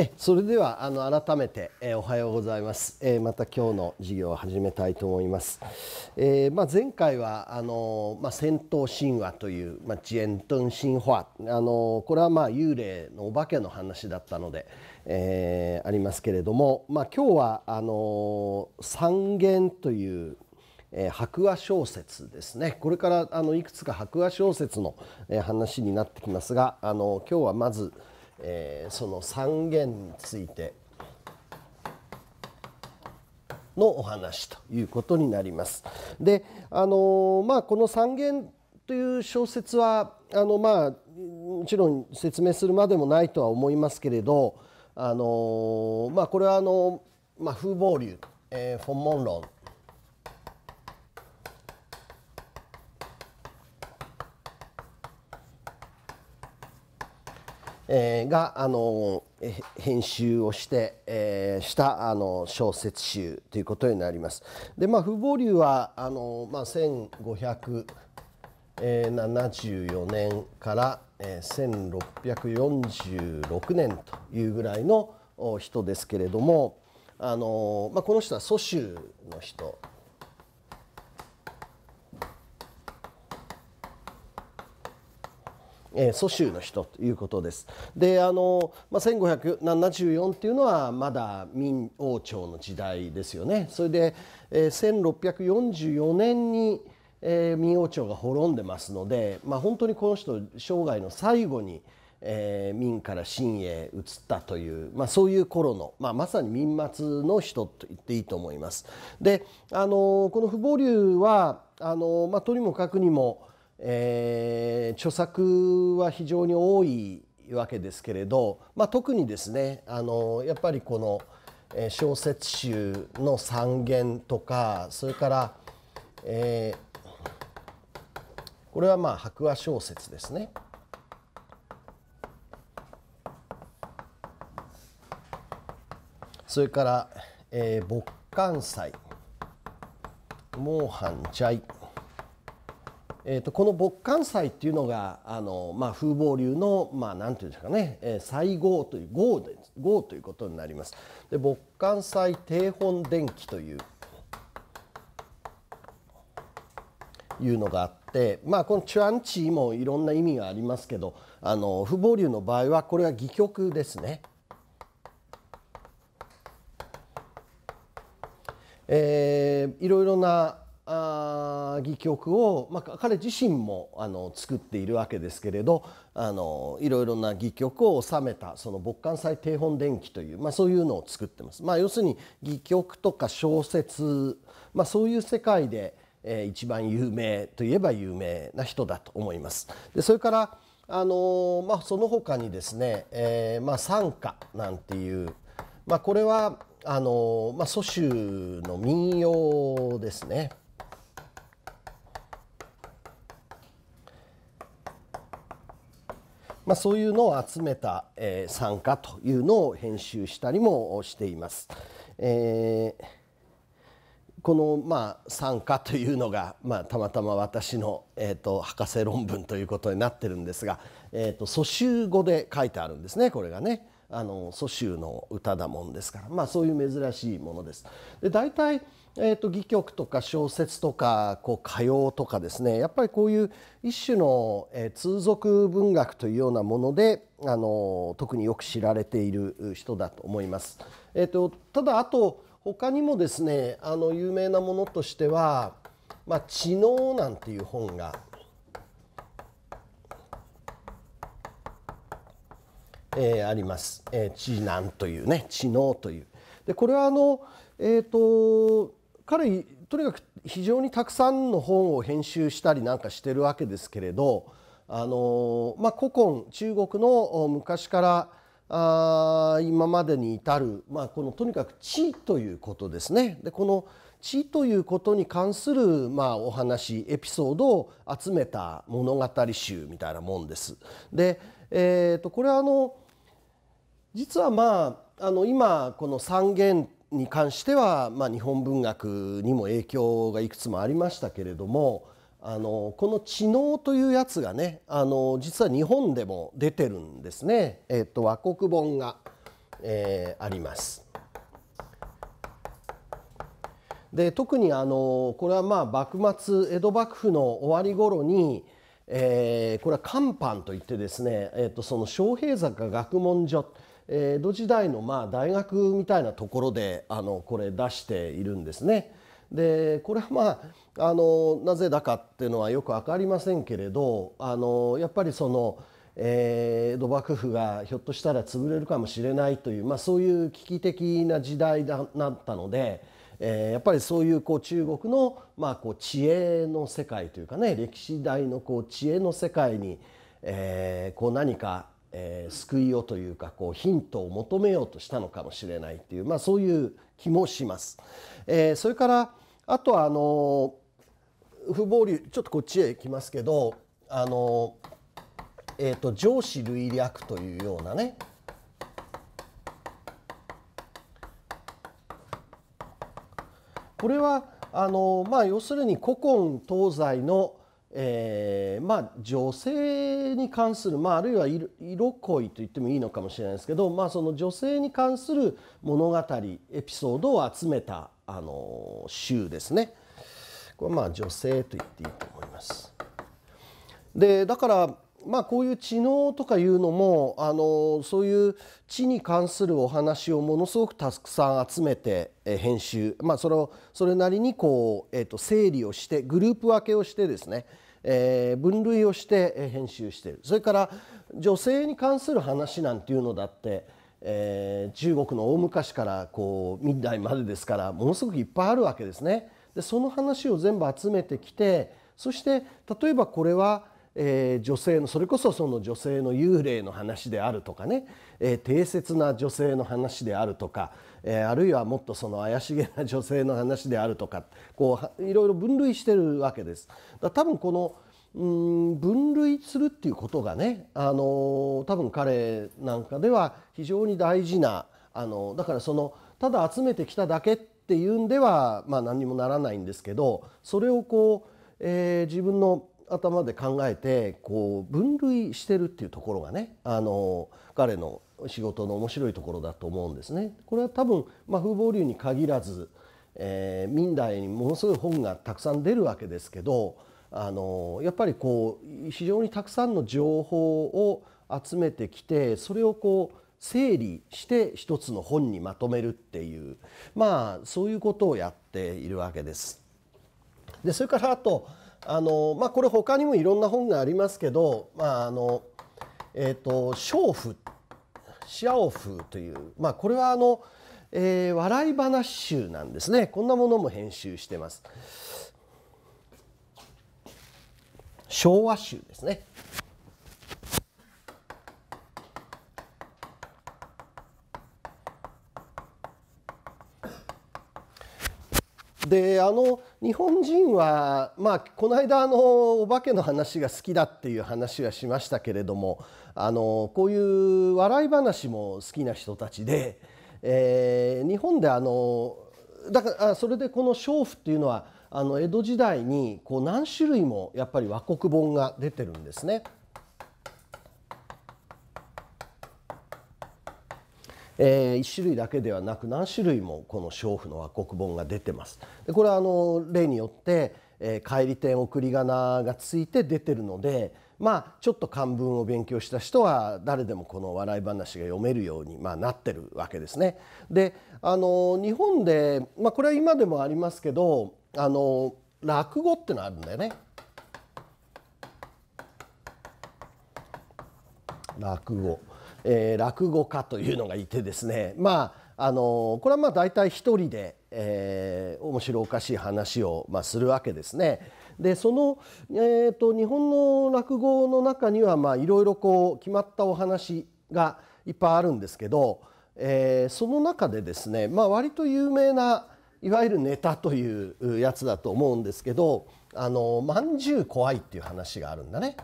えそれではあの改めて、えおはようございます、えまた今日の授業を始めたいと思います、えー、まあ、前回はあの、まあ、戦闘神話という、まあ、ジェントン神話あのこれはまあ幽霊のお化けの話だったので、えー、ありますけれども、まあ、今日はあの三元というえー、白話小説ですねこれからあのいくつか白話小説の、え話になってきますがあの今日はまず「えー、その三元についてのお話ということになります。であのまあこの三元という小説はあのまあもちろん説明するまでもないとは思いますけれどあのまあこれはあの、まあ、風貌流、えー、フォン・モンえー、があの編集をして、えー、したあの小説集ということになります。でまあ不毛流はあの、まあ、1574年から、えー、1646年というぐらいの人ですけれどもあの、まあ、この人は蘇州の人え蘇州の人ということです。であの、まあ、1574っていうのはまだ明王朝の時代ですよね。それで、えー、1644年に、え明王朝が滅んでますので、まあ、本当にこの人生涯の最後に、えー、明から清へ移ったという、まあ、そういう頃の、まあ、まさに明末の人と言っていいと思います。であのこの不法流はあの、まあ、とにもかくにもえー、著作は非常に多いわけですけれど、まあ、特にですねあのやっぱりこの小説集の三元とかそれから、えー、これはまあ白話小説ですね。それから、えー、勃漢祭モーハンチャイえーと、この木漢祭っていうのがあの、まあ、風貌流の何、まあ、て言うんですかね、えー、祭号という号で号ということになります。で木漢祭定本伝記といういうのがあって、まあ、この「チュアンチー」もいろんな意味がありますけどあの風法流の場合はこれは戯曲ですね。えー、いろいろなあ戯曲を、まあ、彼自身もあの作っているわけですけれどあのいろいろな戯曲を収めたその勃漢祭定本伝記という、まあ、そういうのを作ってます。まあ、要するに戯曲とか小説、まあ、そういう世界で、えー、一番有名といえば有名な人だと思います。でそれからあのまあ、その他にですね「えーまあ、参加」なんていう、まあ、これはあのまあ、蘇州の民謡ですね。まあ、そういうのを集めた、えー、参加というのを編集したりもしています。えー、このまあ参加というのがまあたまたま私のえと博士論文ということになってるんですがえと蘇州語で書いてあるんですねこれがねあの蘇州の歌だもんですからまあそういう珍しいものです。で大体えーと、戯曲とか小説とかこう歌謡とかですねやっぱりこういう一種の、えー、通俗文学というようなものであの特によく知られている人だと思います。えーと、ただあと他にもですねあの有名なものとしては「まあ、知能」なんていう本が、えー、あります。えー、知難というね知能という。でこれはあのえーと彼とにかく非常にたくさんの本を編集したりなんかしてるわけですけれどあの、まあ、古今中国の昔からあ今までに至る、まあ、このとにかく地ということですね。でこの地ということに関する、まあ、お話エピソードを集めた物語集みたいなもんです。で、えーと、これはあの実はまああの今この三元に関しては、まあ、日本文学にも影響がいくつもありましたけれどもあのこの知能というやつがねあの実は日本でも出てるんですね、えっと、と和国本が、えー、あります。で特にあのこれはまあ幕末江戸幕府の終わり頃に、えー、これは官藩といってですね、えっとその昌平坂学問所江戸時代のまあ大学みたいなところであのこれ出しているんですね。でこれはまああのなぜだかっていうのはよく分かりませんけれどあのやっぱりその、えー、江戸幕府がひょっとしたら潰れるかもしれないという、まあ、そういう危機的な時代だなったので、えー、やっぱりそういうこう中国の、まあ、こう知恵の世界というかね歴史大のこう知恵の世界に、えー、こう何かえー、救いをというかこうヒントを求めようとしたのかもしれないっていう、まあ、そういう気もします。えー、それからあとはあの不暴流ちょっとこっちへ行きますけどあの、えーと、と上司類略というようなねこれはあのまあ要するに古今東西のえー、まあ女性に関する、まあ、あるいは色恋と言ってもいいのかもしれないですけど、まあ、その女性に関する物語エピソードを集めたあの集ですね。これはまあ女性と言っていいと思います。でだからまあ、こういう知能とかいうのもあのそういう知に関するお話をものすごくたくさん集めて編集、まあ、それそれなりにこう、えー、と整理をしてグループ分けをしてですね、えー、分類をして編集してるそれから女性に関する話なんていうのだって、えー、中国の大昔からこう未代までですからものすごくいっぱいあるわけですね。でその話を全部集めてきてそして例えばこれはえー、女性のそれこそその女性の幽霊の話であるとかね、えー、定説な女性の話であるとか、えー、あるいはもっとその怪しげな女性の話であるとかこういろいろ分類してるわけです。だ多分このうん分類するっていうことがね、あの多分彼なんかでは非常に大事な、あのだからそのただ集めてきただけっていうんでは、まあ、何にもならないんですけどそれをこう、えー、自分の頭で考えてこう分類してるっていうところがねあの彼の仕事の面白いところだと思うんですね。これは多分、まあ、風貌流に限らず、えー、民代にものすごい本がたくさん出るわけですけどあのやっぱりこう非常にたくさんの情報を集めてきてそれをこう整理して一つの本にまとめるっていうまあそういうことをやっているわけです。でそれからあとあのまあ、これ他にもいろんな本がありますけど、まああのえーと、娼婦」「シャオフという、まあ、これはあの、えー、笑い話集なんですねこんなものも編集してます。昭和集ですねであの日本人は、まあ、この間あのお化けの話が好きだっていう話はしましたけれどもあのこういう笑い話も好きな人たちで、えー、日本であのだからそれでこの娼婦っていうのはあの江戸時代にこう何種類もやっぱり和国本が出てるんですね。えー、1種類だけではなく何種類もこの娼婦の和国本が出てます。でこれはあの例によって、えー、帰り点送り仮名がついて出てるのでまあちょっと漢文を勉強した人は誰でもこの笑い話が読めるように、まあ、なってるわけですね。であの日本で、まあ、これは今でもありますけどあの落語ってのあるんだよね。落語えー、落語家というのがいてですねまああのこれはまあ大体一人で、えー、面白おかしい話を、まあ、するわけですね。でその、えーと、日本の落語の中にはいろいろこう決まったお話がいっぱいあるんですけど、えー、その中でですね、まあ、割と有名ないわゆるネタというやつだと思うんですけど「あのまんじゅう怖い」っていう話があるんだね。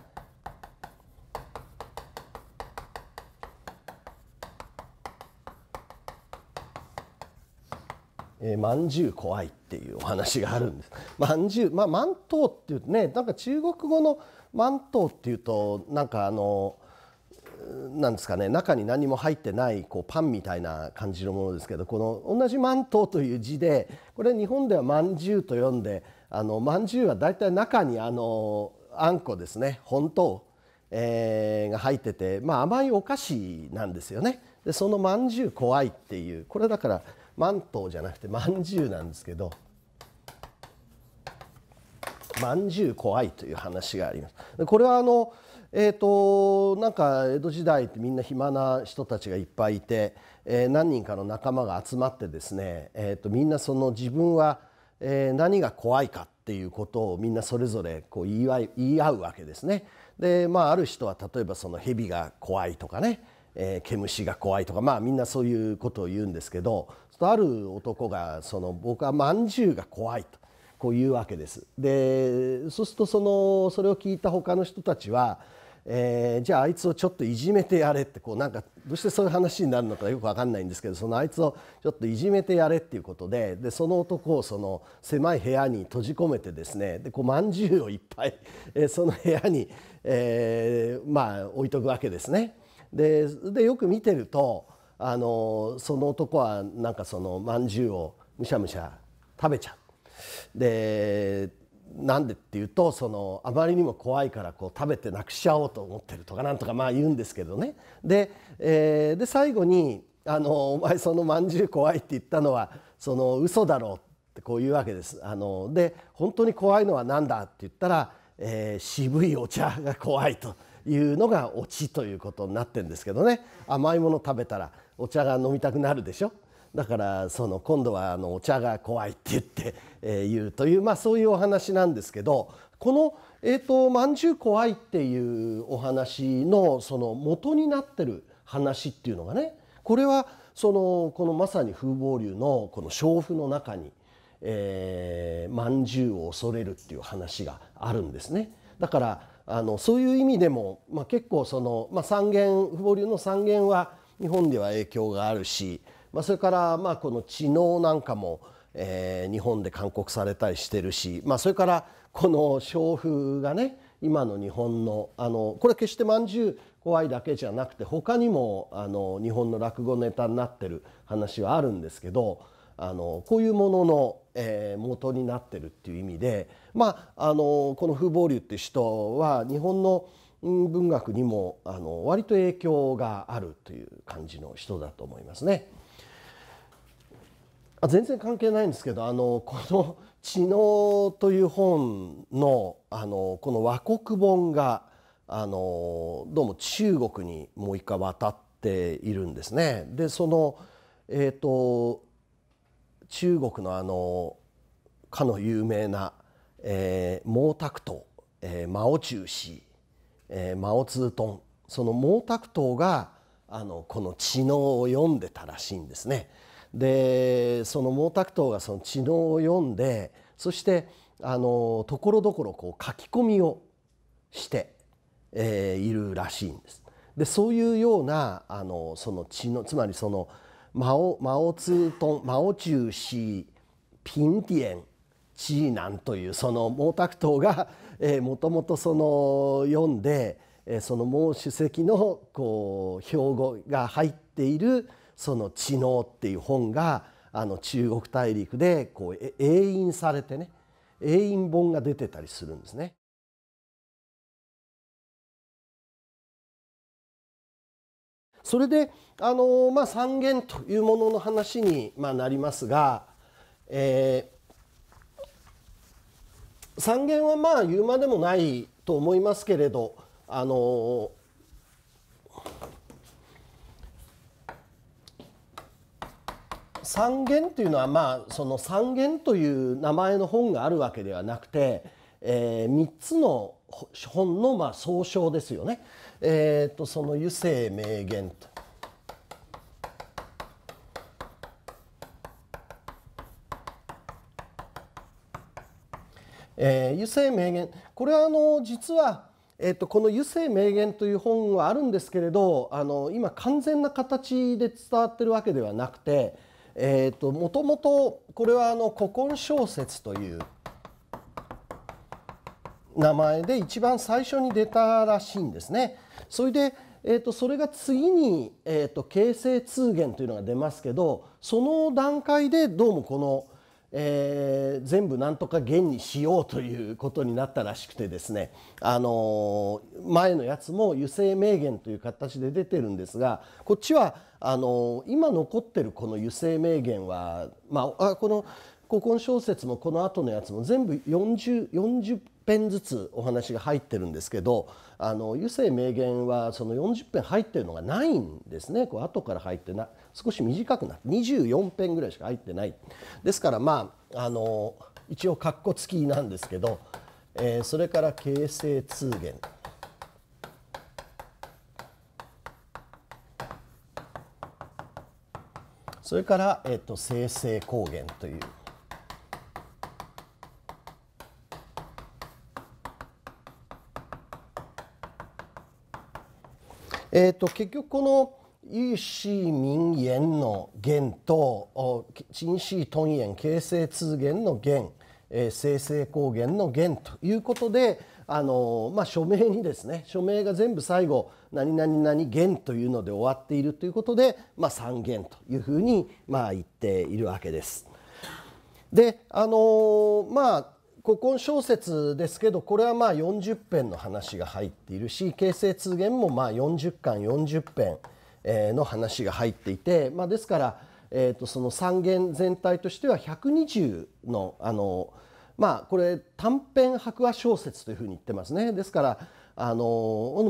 えー、まんじゅう怖いっていうお話があるんです。まんじゅう、まあ、マントウっていうね、なんか中国語のマントウっていうと、なんかあの。なんですかね中に何も入ってないこうパンみたいな感じのものですけどこの同じ「万頭」という字でこれ日本では「まんじゅう」と呼んであのまんじゅうは大体中にあのあんこですね本当、えー、が入ってて、まあ、甘いお菓子なんですよね。でその「まんじゅう怖い」っていうこれだからマントじゃなくてまんじゅうなんですけどまんじゅう怖いという話があります。これはあのえーと、なんか江戸時代ってみんな暇な人たちがいっぱいいて、えー、何人かの仲間が集まってですね、えーと、みんなその自分は、えー、何が怖いかっていうことをみんなそれぞれこう言い合い言い合うわけですね。でまあある人は例えばその蛇が怖いとかね、えー、毛虫が怖いとかまあみんなそういうことを言うんですけどとある男がその僕はまんじゅうが怖いとこう言うわけです。でそうするとそのそれを聞いた他の人たちは、えー、じゃああいつをちょっといじめてやれってこうなんかどうしてそういう話になるのかよく分かんないんですけどそのあいつをちょっといじめてやれっていうことででその男をその狭い部屋に閉じ込めてですねでこうまんじゅうをいっぱい、えその部屋に、えー、まあ置いとくわけですね。ででよく見てるとあのその男はなんかそのまんじゅうをむしゃむしゃ食べちゃう。でなんでっていうとそのあまりにも怖いからこう食べてなくしちゃおうと思ってるとかなんとかまあ言うんですけどねで,、えー、で最後にあの「お前そのまんじゅう怖い」って言ったのはその嘘だろうってこう言うわけです。あので本当に怖いのは何だって言ったら、えー、渋いお茶が怖いというのがオチということになってるんですけどね甘いもの食べたら。お茶が飲みたくなるでしょだからその今度はあのお茶が怖いって言って、えー、言うという、まあ、そういうお話なんですけどこの、えーと、とまんじゅう怖いっていうお話のその元になってる話っていうのがねこれはそのこのまさに風貌流のこの娼婦の中に、えー、まんじゅうを恐れるっていう話があるんですね。だからあのそういう意味でも、まあ、結構その、まあ、三元風貌流の三元は日本では影響があるし、まあ、それからまあこの知能なんかも、えー、日本で勧告されたりしてるし、まあ、それからこの消風がね今の日本のあのこれ決してまんじゅう怖いだけじゃなくて他にもあの日本の落語ネタになってる話はあるんですけどあのこういうものの、えー、元になってるっていう意味でまああのこの風貌流っていう人は日本の文学にもあの割と影響があるという感じの人だと思いますね。あ全然関係ないんですけどあの この「知能」という本のあのこの和国本があのどうも中国にもう一回渡っているんですね。でその、えーと、中国のあのかの有名な、えー、毛沢東、えー、マオチュウ氏えー、マオツートンその毛沢東があのこの知能を読んでたらしいんですね。でその毛沢東がその知能を読んでそしてあのところどころこう書き込みをして、えー、いるらしいんです。でそういうようなあのその知能つまりそのマオマオツートンマオチューシーピンティエンチーナンというその毛沢東がもともとその読んでその毛主席のこう標語が入っているその「知能」っていう本があの中国大陸でこう永印されてね永印本が出てたりするんですね。それであの、まあ、三元というものの話に、まあ、なりますが、えー、三元はまあ言うまでもないと思いますけれどあの三元というのはまあその三元という名前の本があるわけではなくて、えー、3つの本のまあ総称ですよね。えー、とその油性名言とえー、油性名言これはあの実は、えー、とこの「油性名言」という本はあるんですけれどあの今完全な形で伝わってるわけではなくて、えー、ともともとこれはあの古今小説という名前で一番最初に出たらしいんですね。それでえー、とそれが次に、えー、と形成通言というのが出ますけどその段階でどうもこの「えー、全部なんとか弦にしようということになったらしくてですね、あのー、前のやつも油性名言という形で出てるんですがこっちはあのー、今残ってるこの油性名言は、まあ、あこの古今小説もこの後のやつも全部40 40編ずつお話が入ってるんですけどあの油性名言はその40編入ってるのがないんですねこう後から入ってな少し短くなって24編ぐらいしか入ってないですからまああの一応括弧付きなんですけど、えー、それから形成通言それから、えーと、生成光源という。えーと結局この有史民言の言と陳氏豚言形成通言の言、えー、生成公言の言ということであのまあ、署名にですね署名が全部最後「何何何元」というので終わっているということで、まあ、三元というふうにまあ言っているわけです。であのまあ古今小説ですけどこれはまあ40編の話が入っているし形成通言もまあ40巻40編。の話が入っていて、まあ、ですから、えー、とその三元全体としては120のあのまあこれ短編白話小説というふうに言ってますねですからあの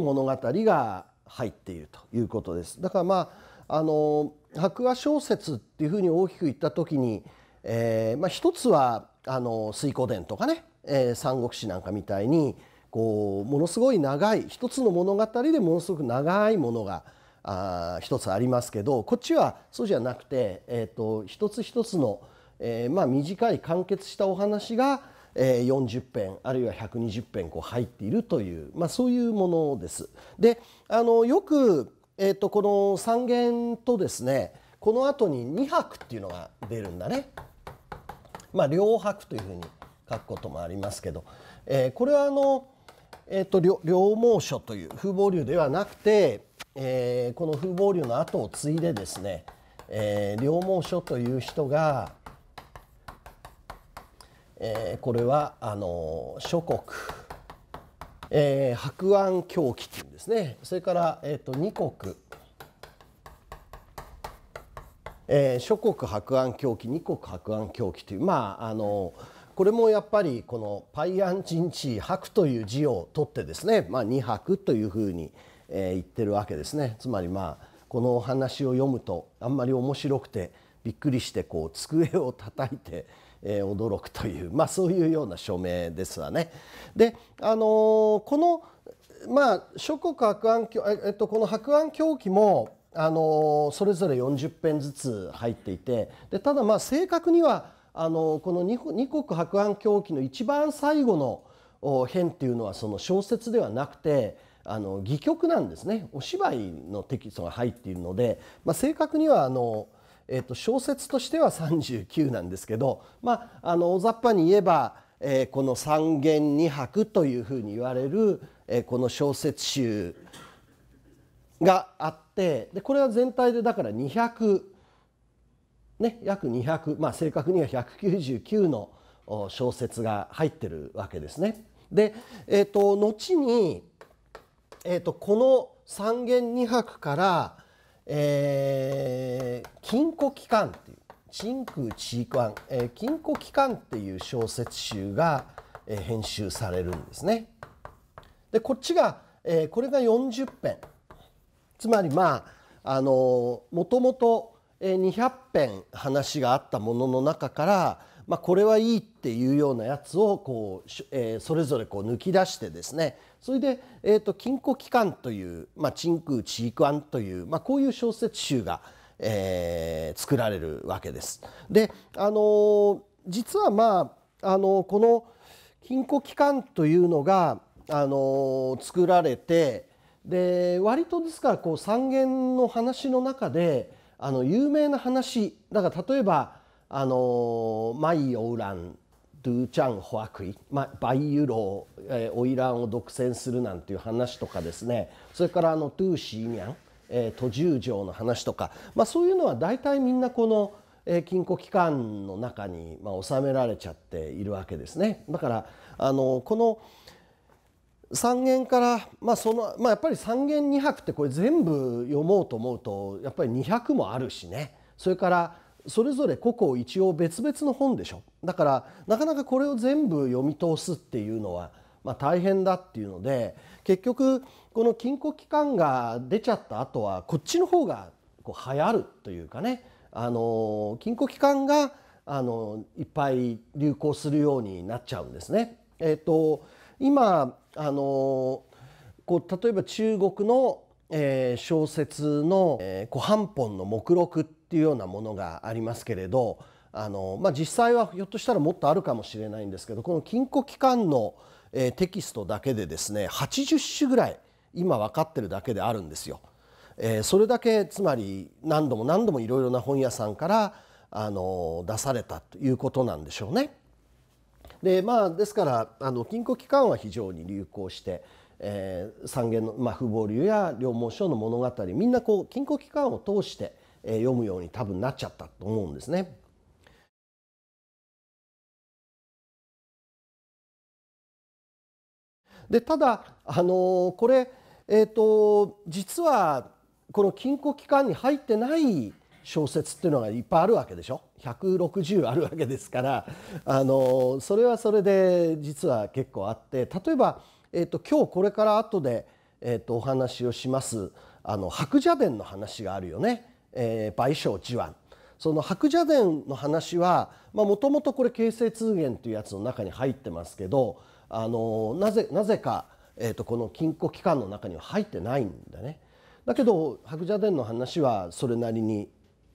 物語が入っているということです。だからまああの白話小説っていうふうに大きく言った時に、えーまあ、一つはあの水光伝とかね、えー、三国志なんかみたいにこうものすごい長い一つの物語でものすごく長いものがあ一つありますけどこっちはそうじゃなくて、えーと、一つ一つの、えー、まあ、短い完結したお話が、えー、40編あるいは120編こう入っているという、まあ、そういうものです。であのよく、えーと、この三元とですねこの後に2拍っていうのが出るんだね。まあ、両拍というふうに書くこともありますけど、えー、これはあの、えーと、両猛暑という風貌流ではなくてえー、この風貌流の後を継いでですね、えー、両毛書という人が、えー、これはあの諸国、えー、白安狂気というんですねそれから、えーと、二国、えー、諸国白安狂気二国白安狂気というまああのこれもやっぱりこの「パイアンチンチ白」という字を取ってですね、まあ、二白というふうに。えー、言ってるわけですねつまりまあこのお話を読むとあんまり面白くてびっくりしてこう机を叩いて、えー、驚くという、まあ、そういうような署名ですわね。で、あのー、このまあ、諸国白暗教、えっと、この白暗教記も、あのー、それぞれ40編ずつ入っていてでただまあ正確にはあのー、この二国白暗教記の一番最後の編っていうのはその小説ではなくてあの戯曲なんですねお芝居のテキストが入っているので、まあ、正確にはあの、えー、と小説としては39なんですけど、まあ、あの大雑把に言えば、えー、この「三言二拍」というふうに言われる、えー、この小説集があってでこれは全体でだから200ね約200まあ正確には199の小説が入ってるわけですね。で、えーと後にえーと、この三元二泊から、えー、金庫機関っていう真空地域案、え金庫機関っていう小説集が、えー、編集されるんですね。でこっちが、えー、これが40編つまりまああのもともと200編話があったものの中から、まあ、これはいいっていうようなやつをこう、えー、それぞれこう抜き出してですねそれで、えーと「金庫機関」という、まあ、チンクーチークアンという、まあ、こういう小説集が、えー、作られるわけです。で、あのー、実はまあ、あのー、この金庫機関というのが、あの作られてで割とですからこう三元の話の中であの有名な話だから例えば「あのマイ・オウラン」ドゥ・チャン・ホアクイ、まあ、バイユロー、えー、オイランを独占するなんていう話とかですねそれからあのトゥ・シーニャン、えー、都十条の話とか、まあ、そういうのは大体みんなこの、えー、禁錮期間の中に、まあ、収められちゃっているわけですね。だからあのこの三元から、まあそのまあ、やっぱり三元二泊ってこれ全部読もうと思うとやっぱり二0もあるしねそれからそれぞれ個々一応別々の本でしょだからなかなかこれを全部読み通すっていうのは、まあ、大変だっていうので結局この禁錮期間が出ちゃった後はこっちの方がこう流行るというかねあの禁錮期間があのいっぱい流行するようになっちゃうんですね。えーと、今あのこう例えば中国の、えー、小説の、えー、こう本の目録っていうようなものがありますけれどあの、まあ、実際はひょっとしたらもっとあるかもしれないんですけどこの禁錮期間の、えテキストだけでですね80種ぐらい今分かってるだけであるんですよ。えそれだけつまり何度も何度もいろいろな本屋さんからあの出されたということなんでしょうね。でまあ、ですからあの禁錮期間は非常に流行して、えー、三元の、まあ、不暴流や両毛書の物語みんなこう禁錮期間を通して、読むように多分なっちゃったと思うんですね。でただ、あのこれ、えーと、実はこの禁錮期間に入ってない小説っていうのがいっぱいあるわけでしょ160あるわけですから、あのそれはそれで実は結構あって例えば、えーと、今日これから後で、えーと、とお話をしますあの白蛇伝の話があるよね。えー、賠償事案その白蛇伝の話はもともとこれ形成通言というやつの中に入ってますけどあのなぜなぜか、えーと、この禁錮期間の中には入ってないんだね。だけど白蛇伝の話はそれなりに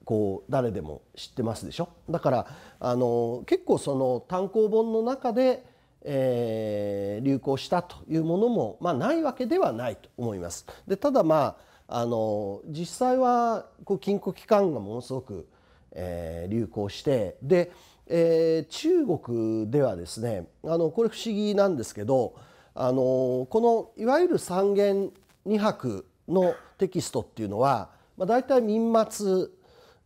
こう誰でも知ってますでしょだからあの結構その単行本の中で、えー、流行したというものも、まあ、ないわけではないと思います。でただまああの実際はこう禁錮期間がものすごく、えー、流行してで、えー、中国ではですねあのこれ不思議なんですけどあのこのいわゆる三元二泊のテキストっていうのは、まあ、大体民末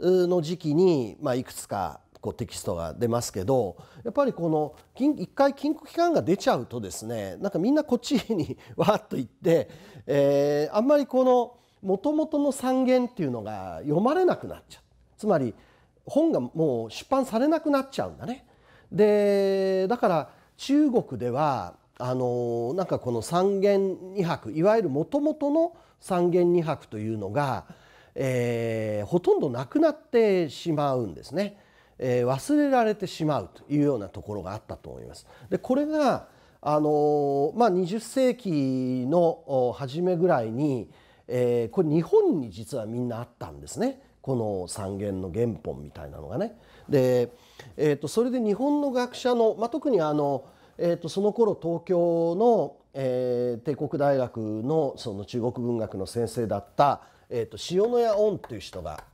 の時期に、まあ、いくつかこうテキストが出ますけどやっぱりこの一回禁錮期間が出ちゃうとですねなんかみんなこっちに わーっと行って、えー、あんまりこのもともとの三元っていうのが読まれなくなっちゃうつまり本がもう出版されなくなっちゃうんだね。でだから中国ではあのなんかこの三元二拍いわゆるもともとの三元二拍というのが、えー、ほとんどなくなってしまうんですね、えー、忘れられてしまうというようなところがあったと思います。でこれがあのまあ、20世紀の初めぐらいにえー、これ日本に実はみんなあったんですねこの三元の原本みたいなのがね。で、えーと、それで日本の学者の、まあ、特にあの、えーと、その頃東京の、えー、帝国大学のその中国文学の先生だった、えーと、塩野谷恩という人が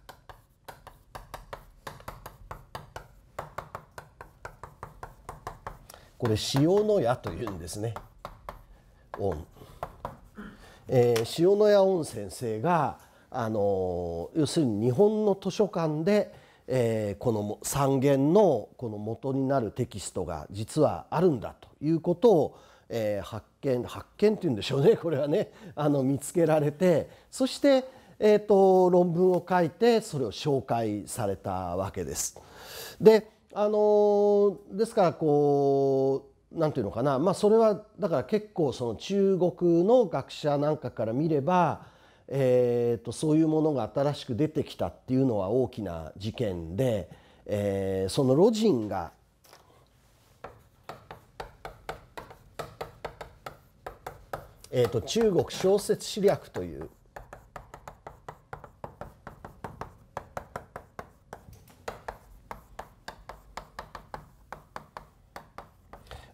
これ塩野屋というんですね。音えー、塩谷温先生があの要するに日本の図書館で、えー、この三元のこの元になるテキストが実はあるんだということを、えー、発見発見っていうんでしょうね これはねあの見つけられてそして、えーと、と論文を書いてそれを紹介されたわけです。であのですからこうんて言うのかな、まあ、それはだから結構その中国の学者なんかから見れば、えー、とそういうものが新しく出てきたっていうのは大きな事件で、えー、その魯迅がえーと中国小説史略という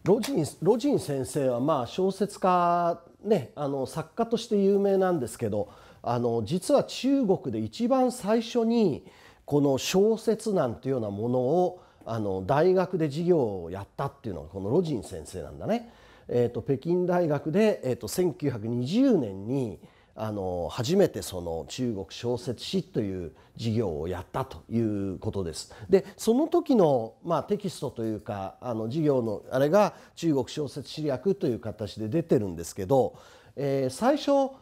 ロジンロジン先生はまあ小説家、ね、あの作家として有名なんですけどあの実は中国で一番最初にこの小説なんていうようなものをあの大学で授業をやったっていうのがこのロジン先生なんだね。えーと、北京大学で、えーと1920年に、あの初めてその中国小説史という事業をやったということです。でその時の、まあ、テキストというかあの事業のあれが中国小説史略という形で出てるんですけど、えー、最初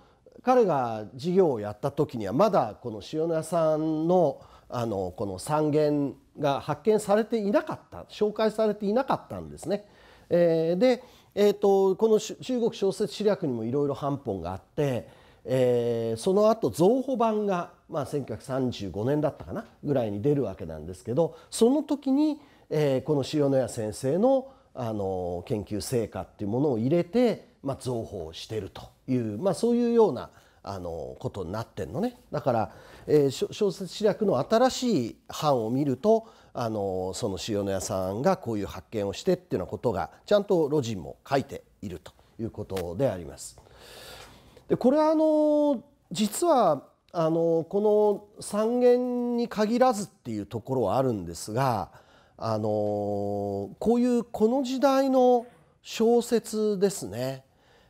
彼が事業をやった時にはまだこの塩谷さんのあのこの三元が発見されていなかった紹介されていなかったんですね。えー、で、えーと、とこの中国小説史略にもいろいろ反本があって。えー、その後増補版が、まあ、1935年だったかなぐらいに出るわけなんですけどその時に、えー、この塩谷先生のあの研究成果っていうものを入れて、まあ、増補してるという、まあ、そういうようなあのことになってんのね。だから、えー、小説史略の新しい版を見るとあのその塩谷さんがこういう発見をしてっていうようなことがちゃんと路人も書いているということであります。でこれはあの実はあのこの三元に限らずっていうところはあるんですがあのこういうこの時代の小説ですね、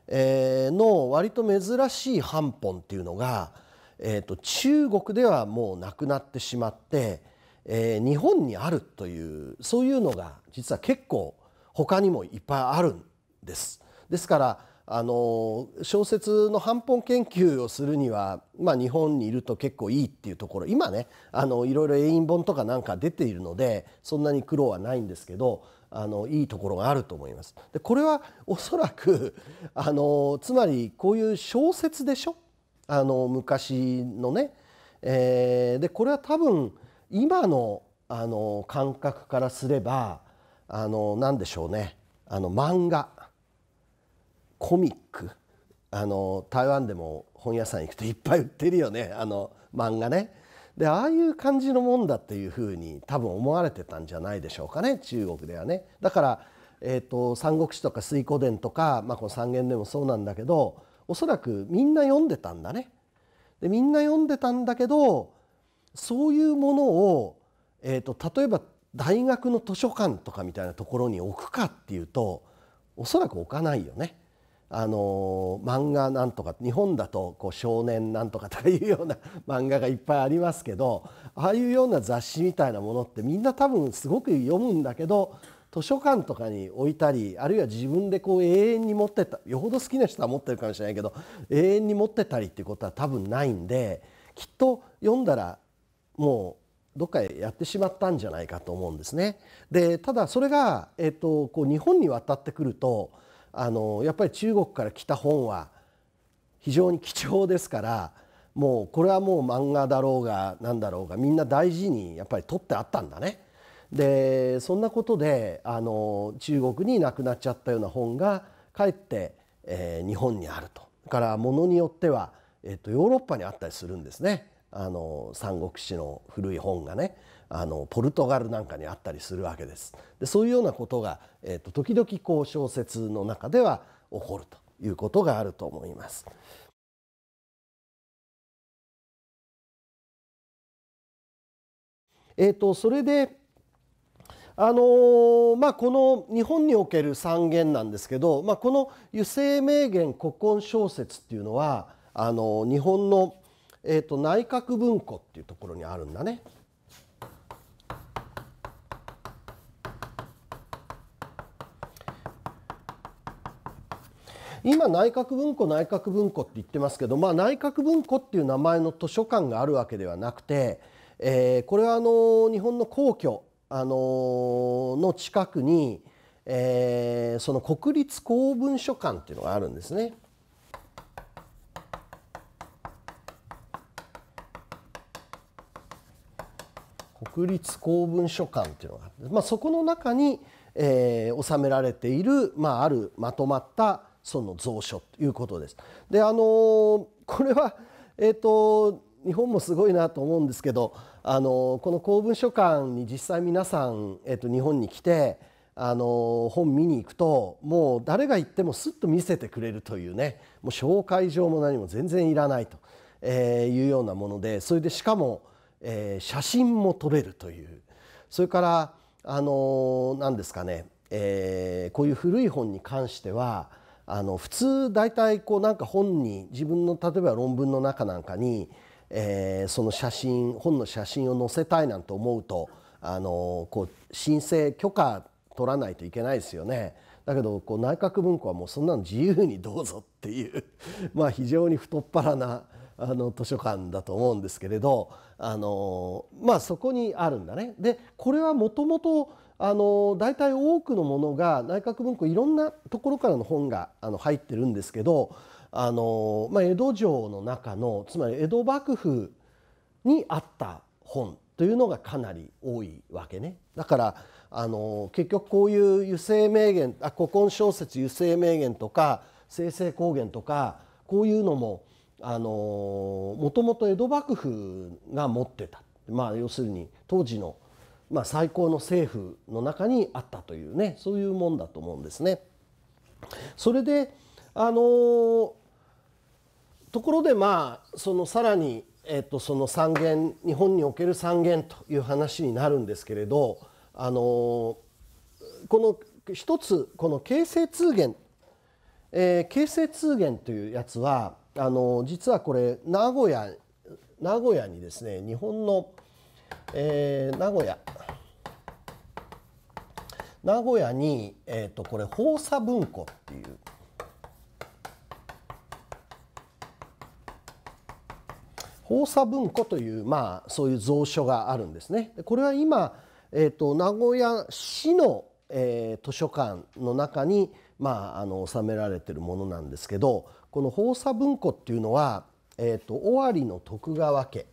えー、の割と珍しい半本っていうのが、えー、と中国ではもうなくなってしまって、えー、日本にあるというそういうのが実は結構他にもいっぱいあるんです。ですからあの小説の版本研究をするには、まあ、日本にいると結構いいっていうところ今ねあのいろいろ英印本とかなんか出ているのでそんなに苦労はないんですけどあのいいところがあると思います。でこれはおそらくあのつまりこういう小説でしょあの昔のね。えー、でこれは多分今のあの感覚からすればあの何でしょうねあの漫画コミックあの台湾でも本屋さん行くといっぱい売ってるよねあの漫画ね。でああいう感じのもんだっていうふうに多分思われてたんじゃないでしょうかね中国ではね。だから、えーと、三国志とか水古伝とか、まあ、この三元でもそうなんだけどおそらくみんな読んでたんだね。でみんな読んでたんだけどそういうものを、えーと、と例えば大学の図書館とかみたいなところに置くかっていうとおそらく置かないよね。あの漫画なんとか日本だとこう少年なんとかとかいうような 漫画がいっぱいありますけどああいうような雑誌みたいなものってみんな多分すごく読むんだけど図書館とかに置いたりあるいは自分でこう永遠に持ってたよほど好きな人は持ってるかもしれないけど永遠に持ってたりっていうことは多分ないんできっと読んだらもうどっかへやってしまったんじゃないかと思うんですね。でただそれが、えー、とこう日本に渡ってくるとあのやっぱり中国から来た本は非常に貴重ですからもうこれはもう漫画だろうが何だろうがみんな大事にやっぱり取ってあったんだね。でそんなことであの中国になくなっちゃったような本がかえって、えー、日本にあるとからものによっては、えー、とヨーロッパにあったりするんですねあの三国志の古い本がね。あのポルトガルなんかにあったりするわけです。でそういうようなことが、えーと、時々こう小説の中では起こるということがあると思います。えーと、それであのー、まあ、この日本における三言なんですけど、まあ、この「油性名言古今小説」っていうのはあのー、日本の、えーと内閣文庫っていうところにあるんだね。今内閣文庫内閣文庫って言ってますけど、まあ、内閣文庫っていう名前の図書館があるわけではなくて、えー、これはあの日本の皇居、あのー、の近くに、えー、その国立公文書館っていうのがあるんですね。国立公文書館っていうのがあまあ、そこの中に、えー、収められている、まあ、あるまとまったその蔵書ということです。であのこれは、えーと、日本もすごいなと思うんですけどあのこの公文書館に実際皆さん、えーと、日本に来てあの本見に行くともう誰が行ってもすっと見せてくれるというねもう紹介状も何も全然いらないと、えいうようなものでそれでしかも、えー、写真も撮れるというそれからあの何ですかね、えー、こういう古い本に関してはあの普通大体こうなんか本に自分の例えば論文の中なんかに、えー、その写真本の写真を載せたいなんて思うとあのこう申請許可取らないといけないですよね。だけどこう内閣文庫はもうそんなの自由にどうぞっていう まあ非常に太っ腹なあの図書館だと思うんですけれどあのまあそこにあるんだね。でこれはもともとあの大体多くのものが内閣文庫いろんなところからの本があの入ってるんですけどあの、まあ、江戸城の中のつまり江戸幕府にあった本というのがかなり多いわけね。だからあの結局こういう油性名言あ古今小説油性名言とか生成高言とかこういうのもあのもともと江戸幕府が持ってた、まあ、要するに当時のまあ、最高の政府の中にあったというねそういうもんだと思うんですね。それであのー、ところでまあそのさらに、えっと、その三元日本における三元という話になるんですけれど、あのー、この一つこの形成通元、えー、形成通元というやつはあのー、実はこれ名古屋名古屋にですね日本のえー、名古屋名古屋に、えーと、これ放射文庫っていう放射文庫という、まあ、そういう蔵書があるんですね。これは今、えーと、名古屋市の、えー、図書館の中に、まあ、あの収められてるものなんですけどこの放射文庫っていうのは、えーと尾張の徳川家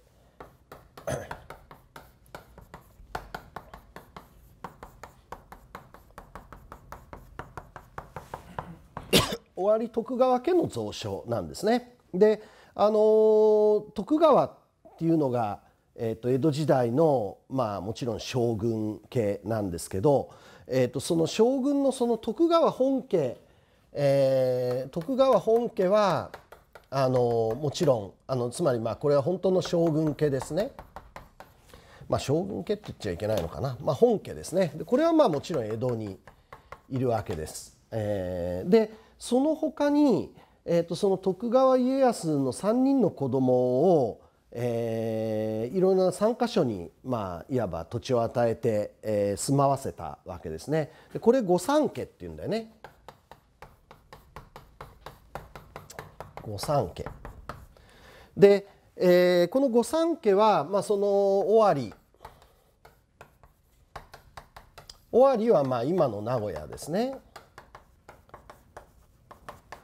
わり徳川家の蔵書なんですね。であの徳川っていうのが、えー、と江戸時代の、まあ、もちろん将軍家なんですけど、えー、とその将軍のその徳川本家、えー、徳川本家はあのもちろんあのつまりまあこれは本当の将軍家ですね。まあ、将軍家って言っちゃいけないのかな、まあ、本家ですねでこれはまあもちろん江戸にいるわけです。えー、でその他に、えーと、その徳川家康の3人の子供を、えー、いろんな3箇所に、まあ、いわば土地を与えて、えー、住まわせたわけですね。でこれ御三家っていうんだよね。御三家で、えー、この御三家は、まあ、その尾張尾張はまあ今の名古屋ですね。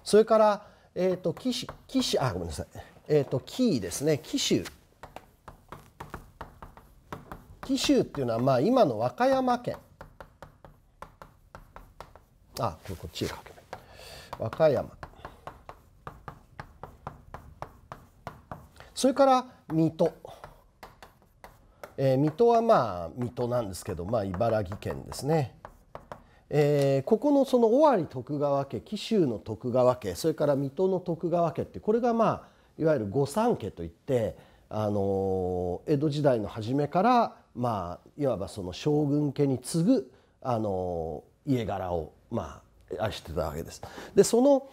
それから、えーと、と機種機種あごめんなさい、えーと、とキーですね機種紀州っていうのはまあ今の和歌山県あこれこっちへ書けない和歌山それから水戸、えー、水戸はまあ水戸なんですけどまあ茨城県ですねえー、ここのその尾張徳川家紀州の徳川家それから水戸の徳川家ってこれがまあいわゆる御三家といって、あの江戸時代の初めからまあいわばその将軍家に次ぐ、あの家柄をまあ愛してたわけです。でその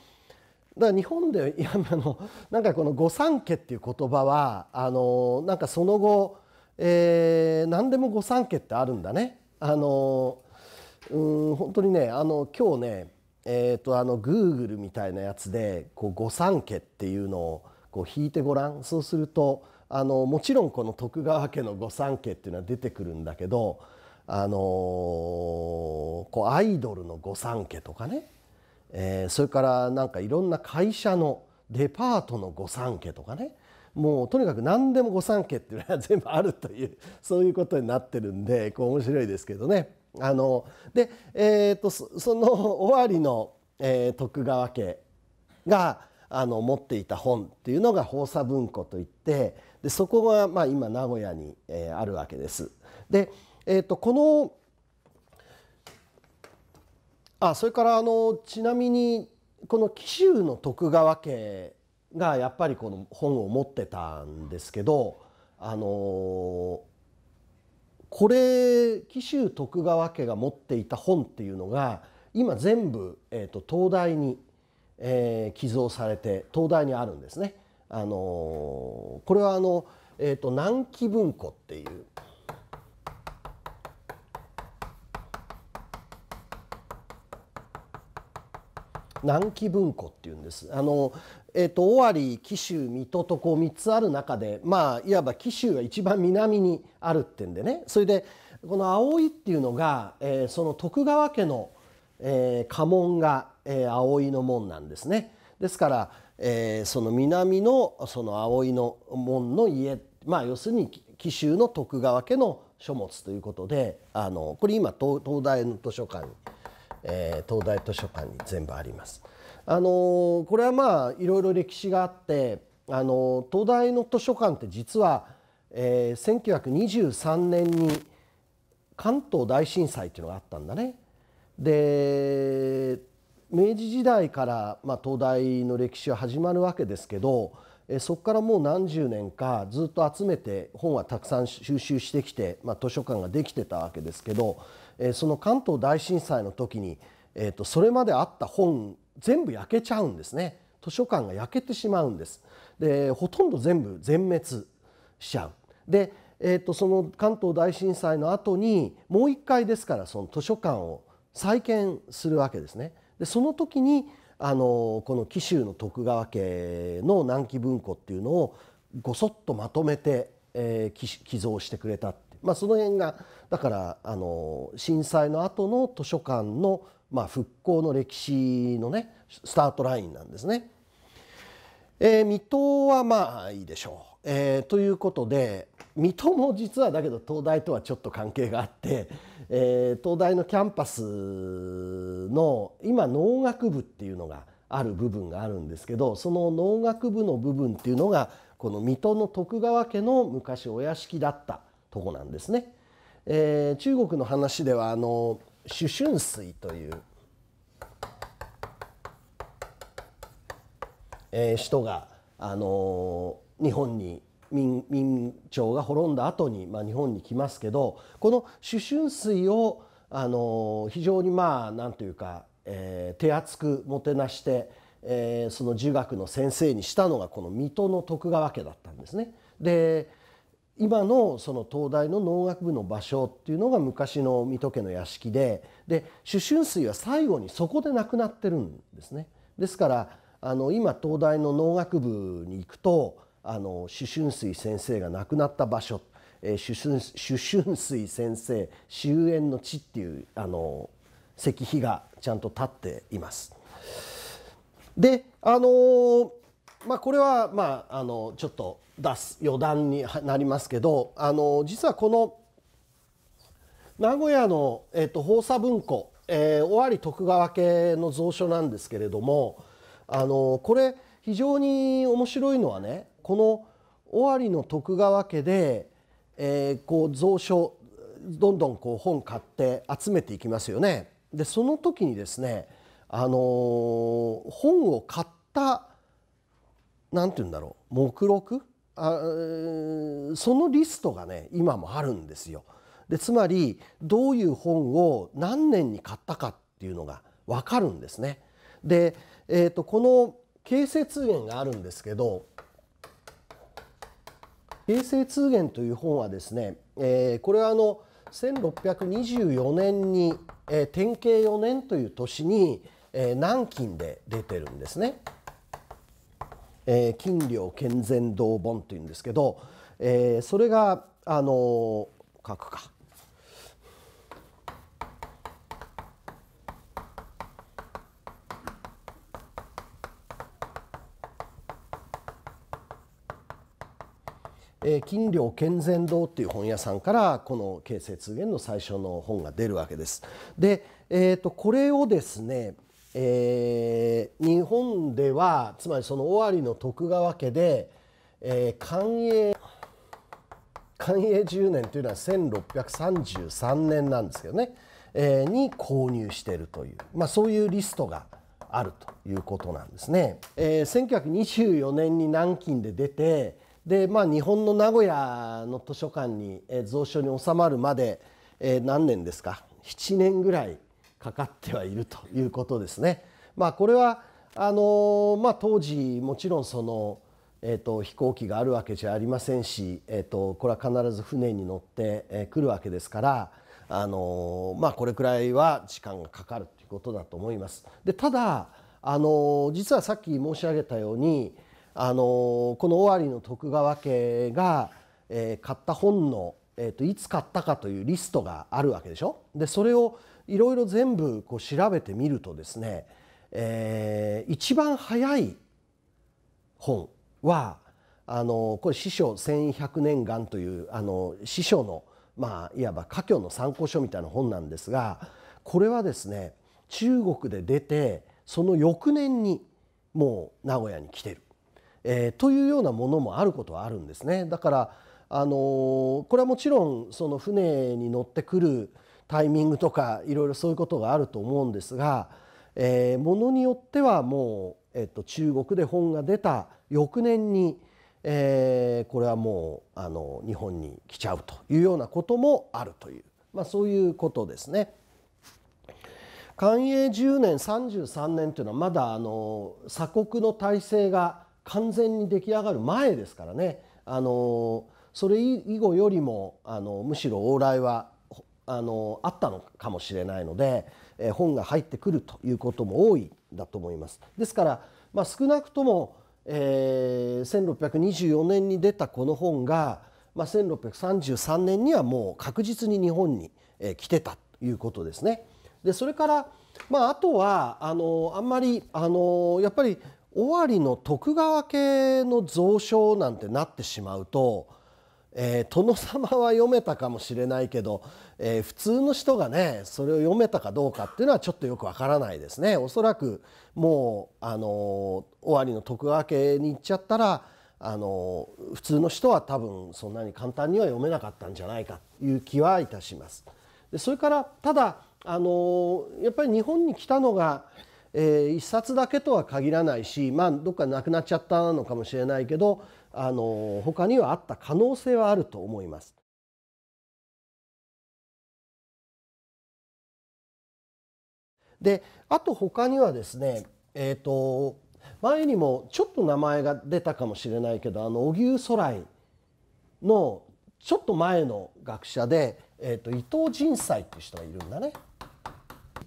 だから日本でいやあのなんかこの御三家っていう言葉はあのなんかその後、えー、何でも御三家ってあるんだね。あのうん本当にねあの今日ねえーと、あの Google みたいなやつでこう御三家っていうのをこう引いてごらんそうするとあのもちろんこの徳川家の御三家っていうのは出てくるんだけど、あのー、こうアイドルの御三家とかね、えー、それからなんかいろんな会社のデパートの御三家とかねもうとにかく何でも御三家っていうのは全部あるというそういうことになってるんでこう面白いですけどね。あので、えーと、その尾張の、えー、徳川家があの持っていた本っていうのが法佐文庫といってでそこが、まあ、今名古屋に、えー、あるわけです。で、えーと、とこのあそれからあのちなみにこの紀州の徳川家がやっぱりこの本を持ってたんですけどあのーこれ紀州徳川家が持っていた本っていうのが今全部、えーと、東大に、えー、寄贈されて東大にあるんですね。あのー、これはあの、えーと南紀文庫っていう南紀文庫っていうんです。あのえーと、尾張紀州水戸とこう3つある中でまあいわば紀州が一番南にあるってんでねそれでこの葵っていうのが、えー、その徳川家の、えー、家紋が、えー、葵の門なんですね。ですから、えー、その南のその葵の門の家まあ要するに紀州の徳川家の書物ということであのこれ今東大の図書館に。えー、東大図書館に全部あります。あのー、これはまあいろいろ歴史があって、あのー、東大の図書館って実は、えー、1923年に関東大震災っていうのがあったんだね。で明治時代から、まあ、東大の歴史は始まるわけですけどえそこからもう何十年かずっと集めて本はたくさん収集してきて、まあ、図書館ができてたわけですけどえー、その関東大震災の時に、えーと、それまであった本全部焼けちゃうんですね図書館が焼けてしまうんですでほとんど全部全滅しちゃうで、えーと、その関東大震災の後にもう一回ですからその図書館を再建するわけですねでその時にあのこの紀州の徳川家の南紀文庫っていうのをごそっとまとめて、えー、寄贈してくれたまあ、その辺がだからあの震災の後の図書館の、まあ、復興の歴史のねスタートラインなんですね。えー、水戸はまあいいでしょう。えー、ということで水戸も実はだけど東大とはちょっと関係があって、えー、東大のキャンパスの今農学部っていうのがある部分があるんですけどその農学部の部分っていうのがこの水戸の徳川家の昔お屋敷だったとこなんですね。えー、中国の話ではあの朱春水という、えー、人が、あのー、日本に明明朝が滅んだ後にまに、あ、日本に来ますけどこの朱春水を、あのー、非常にまあなんというか、えー、手厚くもてなして、えー、その儒学の先生にしたのがこの水戸の徳川家だったんですね。で今のその東大の農学部の場所っていうのが昔の水戸家の屋敷でで主春水は最後にそこで亡くなってるんですね。ですからあの今東大の農学部に行くとあの主春水先生が亡くなった場所、えー、主春主春水先生終焉の地っていうあの石碑がちゃんと立っています。であのー、まあこれはまああのちょっと出す余談になりますけどあの実はこの名古屋の、えっと法佐文庫、えー、尾張徳川家の蔵書なんですけれどもあのこれ非常に面白いのはねこの尾張の徳川家で、えー、こう蔵書どんどんこう本買って集めていきますよね。でその時にですね、あのー、本を買った何て言うんだろう目録あそのリストがね今もあるんですよ。でつまりどういう本を何年に買ったかっていうのが分かるんですね。で、えーと、この形成通言があるんですけど形成通言という本はですね、えー、これはあの1624年に、えー、天慶4年という年に、えー、南京で出てるんですね。えー、金領健全同本というんですけど、えー、それがあのー、書くか。えー、金領健全堂っていう本屋さんからこの「形成通言」の最初の本が出るわけです。で、えーとこれをですねえー、日本ではつまりその尾張の徳川家で、えー、寛永寛永10年というのは1633年なんですけどね、えー、に購入しているという、まあ、そういうリストがあるということなんですね。えー、1924年に南京で出てで、まあ、日本の名古屋の図書館に、え蔵書に収まるまで、えー、何年ですか7年ぐらいかかってはいるということですね。まあ、これはあのまあ、当時もちろんその、えーと、飛行機があるわけじゃありませんし、えーと、これは必ず船に乗って、えー、来るわけですから、あのまあ、これくらいは時間がかかるということだと思います。でただ、あの実はさっき申し上げたように、あのこの尾張の徳川家が、えー、買った本の、えーといつ買ったかというリストがあるわけでしょ。でそれをいろいろ全部こう調べてみるとですね、えー、一番早い本はあのこれ「師匠1100年願」というあの師匠のまあいわば家教の参考書みたいな本なんですがこれはですね中国で出てその翌年にもう名古屋に来てる、えー、というようなものもあることはあるんですね。だからあのこれはもちろんその船に乗ってくるタイミングとかいろいろそういうことがあると思うんですが、えー、ものによってはもう、えっと、中国で本が出た翌年に、えー、これはもうあの日本に来ちゃうというようなこともあるという、まあ、そういうことですね。寛永10年33年というのはまだあの鎖国の体制が完全に出来上がる前ですからねあのそれ以後よりもあのむしろ往来はあのあったのかもしれないので、え本が入ってくるということも多いだと思います。ですから、まあ、少なくとも、えー、1624年に出たこの本が、まあ、1633年にはもう確実に日本に、えー、来てたということですね。でそれから、まあ、あとはあのあんまりあのやっぱり尾張の徳川家の蔵書なんてなってしまうと、えー、殿様は読めたかもしれないけどえー、普通の人がねそれを読めたかどうかっていうのはちょっとよくわからないですね。おそらくもう、あのー、わりの徳川家に行っちゃったら、あのー、普通の人は多分そんなに簡単には読めなかったんじゃないかという気はいたします。でそれからただ、あのやっぱり日本に来たのが、えー、1冊だけとは限らないし、まあ、どっかなくなっちゃったのかもしれないけど、あの他にはあった可能性はあると思います。であと他にはですねえっ、ー、と前にもちょっと名前が出たかもしれないけどあの荻生徂徠のちょっと前の学者で、えーと、と伊藤仁斎っていう人がいるんだね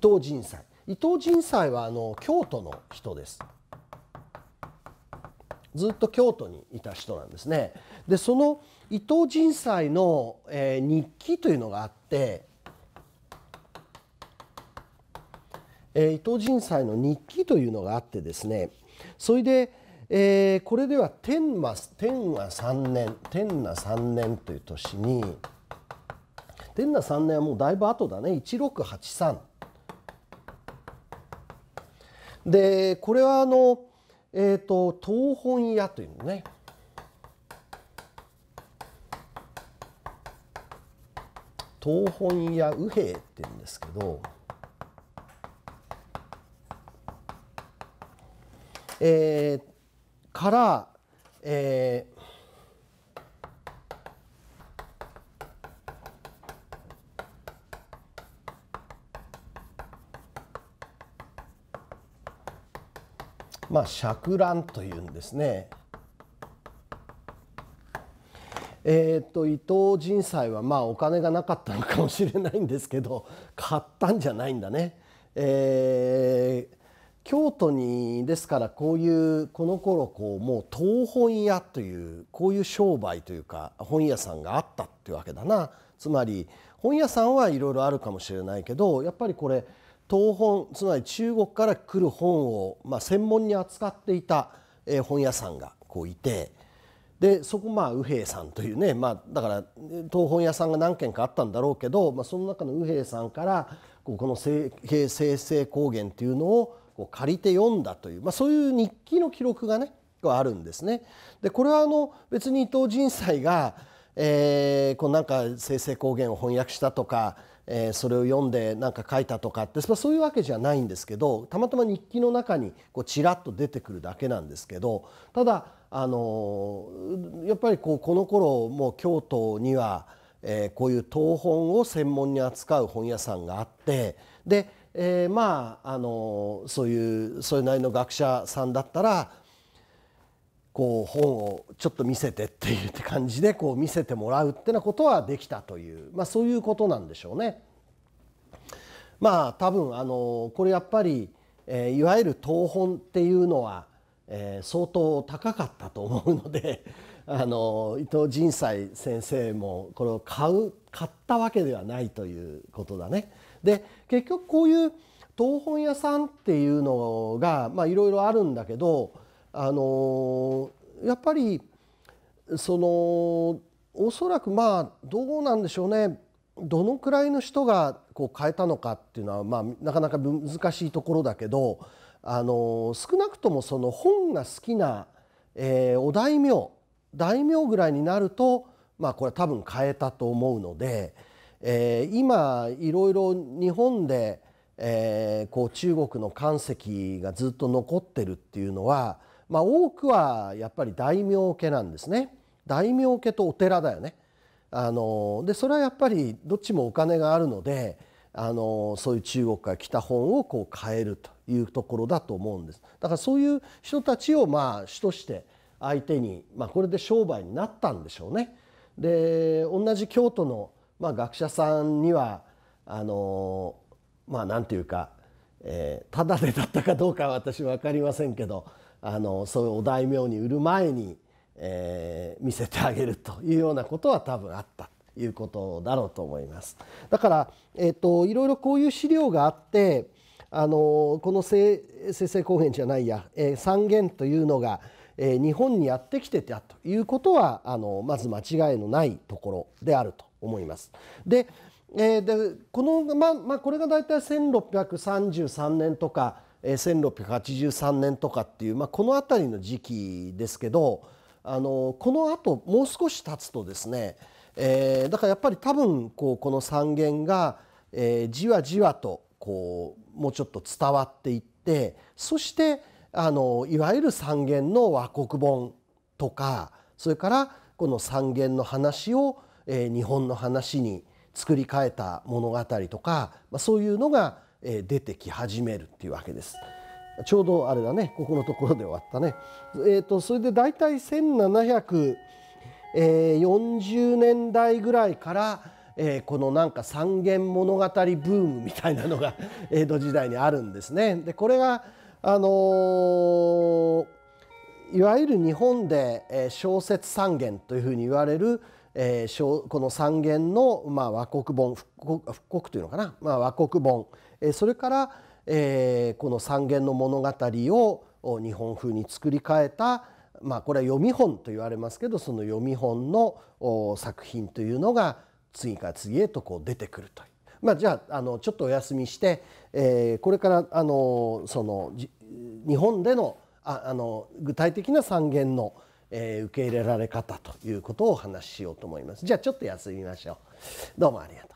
伊藤仁斎伊藤仁斎はあの京都の人ですずっと京都にいた人なんですねでその伊藤仁斎の、えー、日記というのがあってえ伊藤仁斎の日記というのがあってですねそれで、えこれでは天馬天馬3年天那3年という年に天那3年はもうだいぶ後だね1683でこれはあのえっ、ー、と東本屋というのね東本屋右兵って言うんですけどえー、から、えーまあ、釈乱というんですね。えーと、と伊藤仁斎はまあお金がなかったのかもしれないんですけど買ったんじゃないんだね。えー、京都にですからこういうこの頃こうもう東本屋というこういう商売というか本屋さんがあったっていうわけだなつまり本屋さんはいろいろあるかもしれないけどやっぱりこれ東本つまり中国から来る本を、まあ、専門に扱っていた本屋さんがこういてでそこまあ右平さんというね、まあ、だから東本屋さんが何軒かあったんだろうけど、まあ、その中の右平さんからこの平生成高原っていうのをこう借りて読んだという、まあ、そういう日記の記録がねあるんですね。でこれはあの別に伊藤仁斎が、えー、こうなんか生成光源を翻訳したとか、えー、それを読んでなんか書いたとかって、まあ、そういうわけじゃないんですけどたまたま日記の中にこうちらっと出てくるだけなんですけどただあのやっぱりこうこの頃もう京都には、えー、こういう東本を専門に扱う本屋さんがあってでえー、まああのそういうそれなりの学者さんだったらこう本をちょっと見せてっていう感じでこう見せてもらうってなことはできたという、まあ、そういうことなんでしょうね。まあ多分あのこれやっぱり、えー、いわゆる東本っていうのは、えー、相当高かったと思うので あの伊藤仁斎先生もこれを買う買ったわけではないということだね。で結局こういう東本屋さんっていうのがいろいろあるんだけど、あのやっぱりそのおそらくまあどうなんでしょうねどのくらいの人がこう変えたのかっていうのは、まあ、なかなか難しいところだけど、あの少なくともその本が好きな、えー、お大名大名ぐらいになると、まあ、これは多分変えたと思うので。えー、今いろいろ日本で、えー、こう中国の漢石がずっと残ってるっていうのは、まあ、多くはやっぱり大名家なんですね大名家とお寺だよね。あのでそれはやっぱりどっちもお金があるのであのそういう中国から来た本をこう買えるというところだと思うんですだからそういう人たちをまあ主として相手に、まあ、これで商売になったんでしょうね。で同じ京都のまあ、学者さんにはあのまあ何て言うか、えー、ただでだったかどうかは私分かりませんけどあのそういうお大名に売る前に、えー、見せてあげるというようなことは多分あったということだろうと思います。だから、えーと、いろいろこういう資料があってあのこの生成後編じゃないや、えー、三元というのが、えー、日本にやってきてたということはあのまず間違いのないところであると思います。で,、えー、でこの、まあまあ、これが大体1633年とか、え1683年とかっていう、まあ、この辺りの時期ですけどあのこのあともう少し経つとですね、えー、だからやっぱり多分こうこの三元が、えー、じわじわとこうもうちょっと伝わっていってそしてあのいわゆる三元の和国本とかそれからこの三元の話をえ日本の話に作り変えた物語とか、まそういうのが、え出てき始めるっていうわけです。ちょうどあれだねここのところで終わったね。えーと、とそれで大体1740年代ぐらいから、えー、このなんか三元物語ブームみたいなのが 江戸時代にあるんですね。でこれがあのー、いわゆる日本で小説三元というふうに言われるえー、この三元の、まあ、和国本復刻というのかな、まあ、和国本、えー、それから、えー、この三元の物語を日本風に作り変えた、まあ、これは読み本と言われますけどその読み本の作品というのが次から次へとこう出てくるという。まあ、じゃああのちょっとお休みして、えー、これからあのその日本でのああの具体的な三元の「えー、受け入れられ方ということをお話ししようと思います。じゃあちょっと休みましょう。どうもありがとう。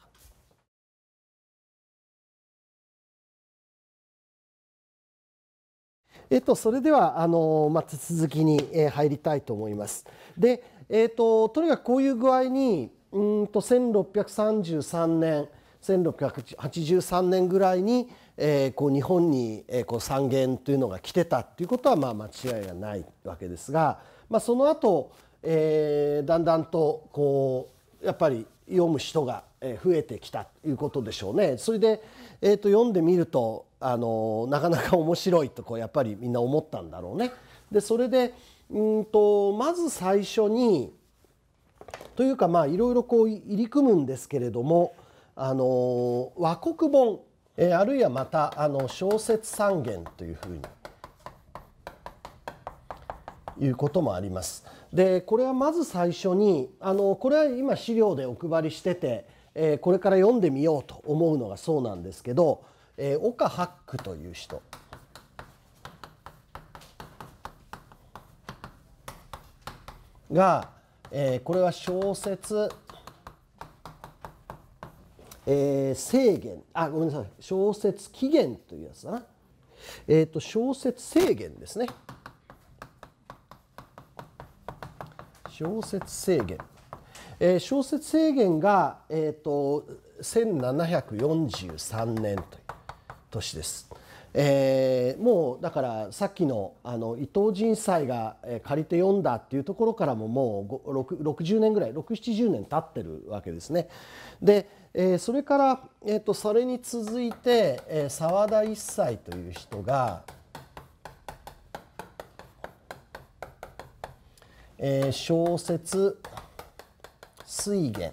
えっと、それではあの、まあ、続きに、え入りたいと思います。で、えっと、ととにかくこういう具合にうんと1633年1683年ぐらいに、えー、こう日本に、えー、こう三元というのが来てたっていうことはまあ間違いがないわけですがまあ、その後、えー、だんだんとこうやっぱり読む人が増えてきたということでしょうね。それで、えー、と読んでみるとあのなかなか面白いとこうやっぱりみんな思ったんだろうね。でそれでうんとまず最初にというかまあいろいろこう入り組むんですけれどもあの和国本、えー、あるいはまたあの小説三元というふうにいうこともあります。でこれはまず最初にあのこれは今資料でお配りしてて、えー、これから読んでみようと思うのがそうなんですけど、えー、岡ハックという人。が、えー、これは小説えー、制限あごめんなさい小説起源というやつだな、えーと小説制限ですね小説制限、えー、小説制限が、えーと、1743年という年です。えー、もうだからさっきのあの伊藤仁斎が借りて読んだっていうところからももう60年ぐらい670年経ってるわけですね。で、えー、それから、えーと、それに続いて澤、えー、田一斎という人がえー、小説水源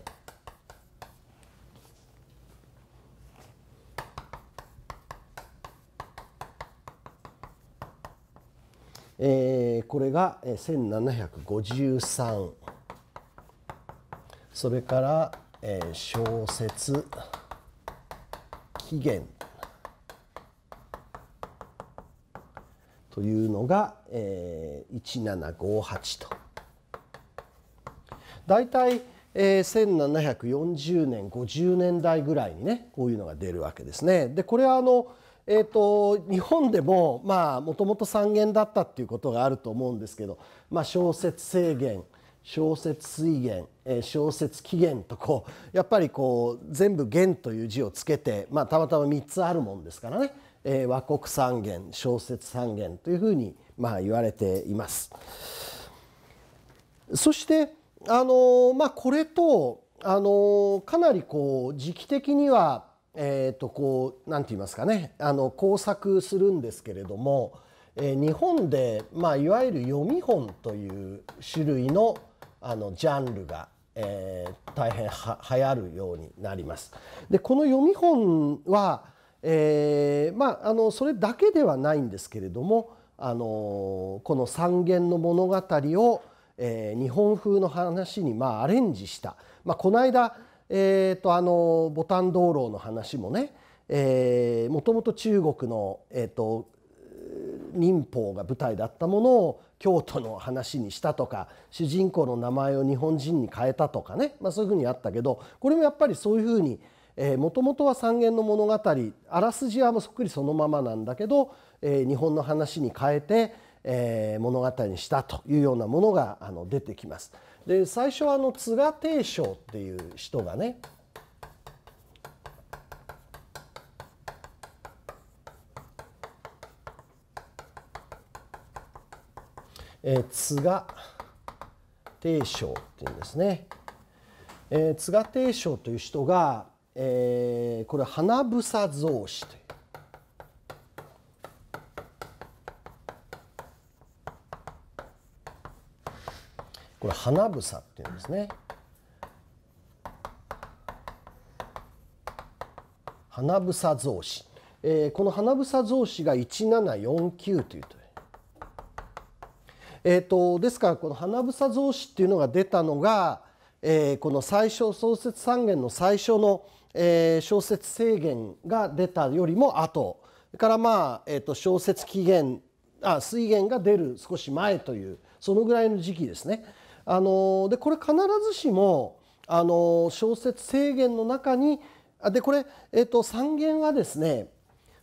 えー、これが1753それから、えー、小説起源というのが、えー、1758と。大体、え1740年50年代ぐらいにねこういうのが出るわけですね。でこれはあのえーと、日本でももともと三元だったっていうことがあると思うんですけど、まあ、小説制限小説水源、え小説起源とこうやっぱりこう全部「源」という字をつけて、まあ、たまたま3つあるもんですからね、えー、和国三元小説三元というふうにまあ言われています。そしてあのまあ、これと、あのかなりこう時期的には、えー、とこうなんて言いますかねあの工作するんですけれども、えー、日本で、まあ、いわゆる読み本という種類のあのジャンルが、えー、大変は流行るようになります。でこの読み本は、えー、まあ、あのそれだけではないんですけれどもあのこの三元の物語をえー、日本風の話にまあアレンジした、まあ、この間、えーと、あのボタン道路の話もね、えもともと中国の、えーと、と民法が舞台だったものを京都の話にしたとか主人公の名前を日本人に変えたとかね、まあ、そういうふうにあったけどこれもやっぱりそういうふうにもともとは三元の物語あらすじはもうそっくりそのままなんだけど、えー、日本の話に変えてえー、物語にしたというようなものがあの出てきます。で最初はあの津賀定商っていう人がねえー、津賀定商っていうんですね、えー、津賀定商という人が、えー、これ花房草子」とこれ花房っていうんですね。花房増子、えー、この花房増子が1749というと。えーと、ですからこの花房増子っていうのが出たのが、えー、この最初創設三元の最初の、えー、小説制限が出たよりも後それからまあ、えー、と小説期限あ水源が出る少し前というそのぐらいの時期ですね。あのでこれ必ずしもあの小説制限の中にでこれ、えー、と3弦はですね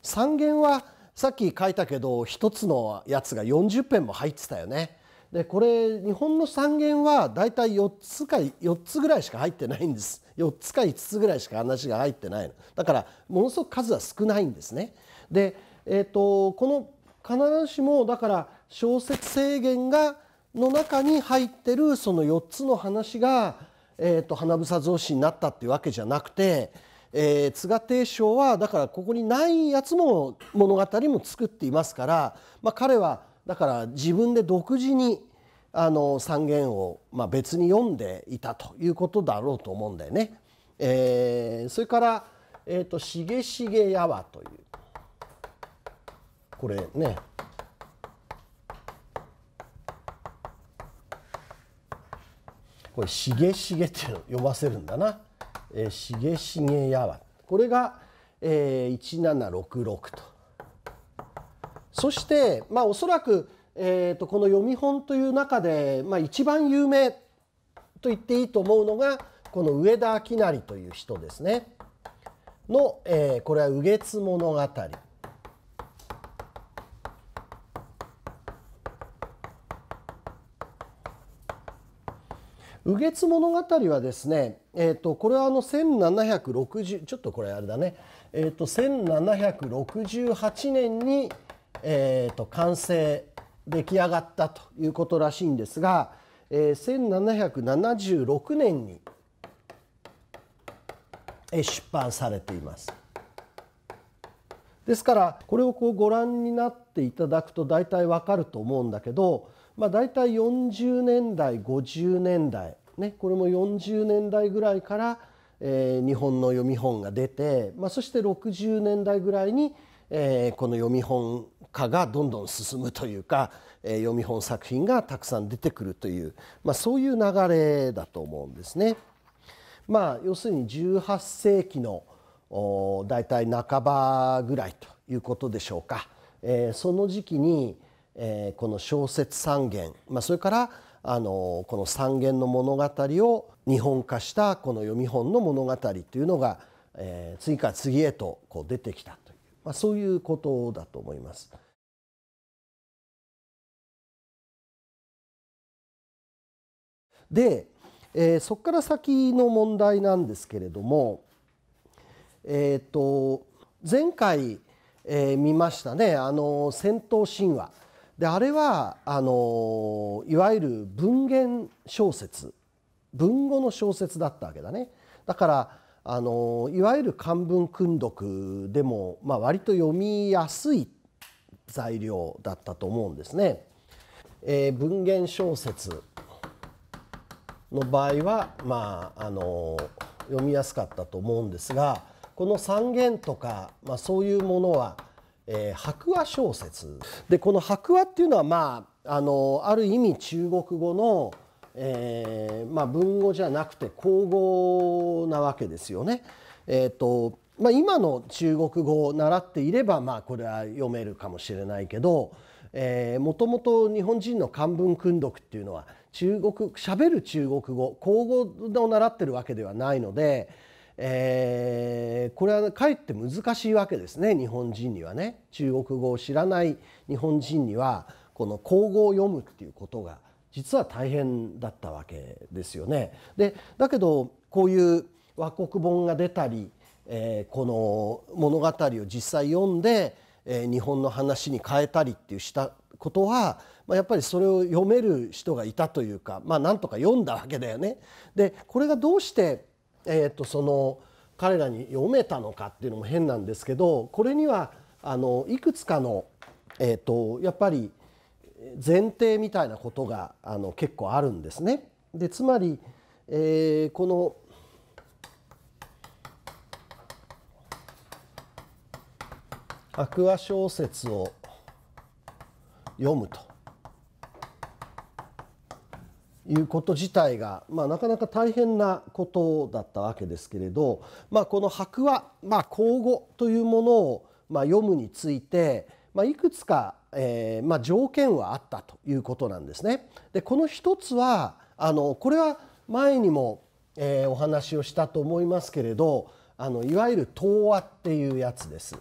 3弦はさっき書いたけど1つのやつが40編も入ってたよね。でこれ日本の三弦はだいたい4つか4つぐらいしか入ってないんです4つか5つぐらいしか話が入ってないのだからものすごく数は少ないんですね。で、えーとこの必ずしもだから小説制限がの中に入ってるその4つの話が、えーと、花房雑誌」になったっていうわけじゃなくて、えー、津賀定商はだからここにないやつも物語も作っていますから、まあ、彼はだから自分で独自にあの三元を、まあ、別に読んでいたということだろうと思うんだよね。えー、それから「えーとしげしげやわ」というこれねこれ「しげしげ」って呼ばせるんだな「えー、しげしげやわ」これが、えー、1766と。そして、まあ、おそらく、えーと、とこの読み本という中で、まあ、一番有名と言っていいと思うのがこの上田明成という人ですねの、えー、これは「右月物語」右月物語はですね、えーと、これはあの1760ちょっとこれあれだね、えーと、と1768年に、えーと、と完成出来上がったということらしいんですが、えー、1776年に出版されています。ですからこれをこうご覧になっていただくと大体わかると思うんだけどまあ、大体40年代50年代、ね、これも40年代ぐらいから、えー、日本の読み本が出て、まあ、そして60年代ぐらいに、えー、この読み本化がどんどん進むというか、えー、読み本作品がたくさん出てくるという、まあ、そういう流れだと思うんですね。まあ、要するに18世紀のお大体半ばぐらいということでしょうか、えー、その時期に、えー、この小説三元、まあ、それからあのこの三元の物語を日本化したこの読み本の物語というのが、えー、次から次へとこう出てきたという、まあ、そういうことだと思います。で、えー、そこから先の問題なんですけれども、えーと、前回、えー、見ましたね「あの戦闘神話」であれはあのいわゆる文言小説文語の小説だったわけだね。だからあのいわゆる漢文訓読でも、まあ、割と読みやすい材料だったと思うんですね。えー、文言小説の場合は、まあ、あの読みやすかったと思うんですがこの三言とか、まあ、そういうものはえー、白話小説でこの白話っていうのはまああのある意味中国語の、えーまあ、文語じゃなくて口語なわけですよね。えーとまあ、今の中国語を習っていれば、まあ、これは読めるかもしれないけど、えもともと日本人の漢文訓読っていうのは中国喋る中国語口語を習ってるわけではないので。えー、これはかえって難しいわけですね日本人にはね中国語を知らない日本人にはこの口語を読むっていうことが実は大変だったわけですよね。でだけどこういう和国本が出たり、えー、この物語を実際読んで、えー、日本の話に変えたりっていうしたことは、まあ、やっぱりそれを読める人がいたというか、まあ、なんとか読んだわけだよね。でこれがどうしてえー、とその彼らに読めたのかっていうのも変なんですけどこれにはあのいくつかの、えーと、やっぱり前提みたいなことがあの結構あるんですね。でつまり、えー、このアクア小説を読むということ自体が、まあ、なかなか大変なことだったわけですけれど、まあ、この白話、まあ、口語というものを、まあ、読むについて、まあ、いくつか、えーまあ、条件はあったということなんですね。でこの一つはあのこれは前にも、えー、お話をしたと思いますけれどあのいわゆる「東和」っていうやつです。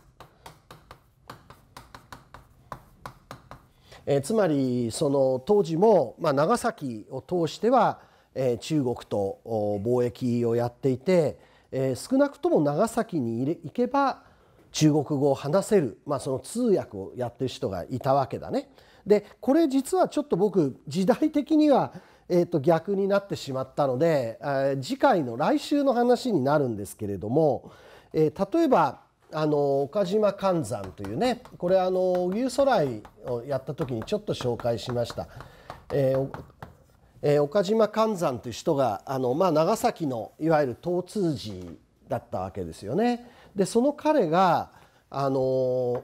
えー、つまりその当時も、まあ、長崎を通しては、えー、中国と貿易をやっていて、えー、少なくとも長崎に行けば中国語を話せる、まあ、その通訳をやってる人がいたわけだね。でこれ実はちょっと僕時代的には、えと逆になってしまったので、次回の来週の話になるんですけれども、え例えばあの岡島寛山というねこれあの牛ソ来。をやった時にちょっと紹介しました、えーえー、岡島寛山という人があの、まあ、長崎のいわゆる東通寺だったわけですよね。でその彼があの、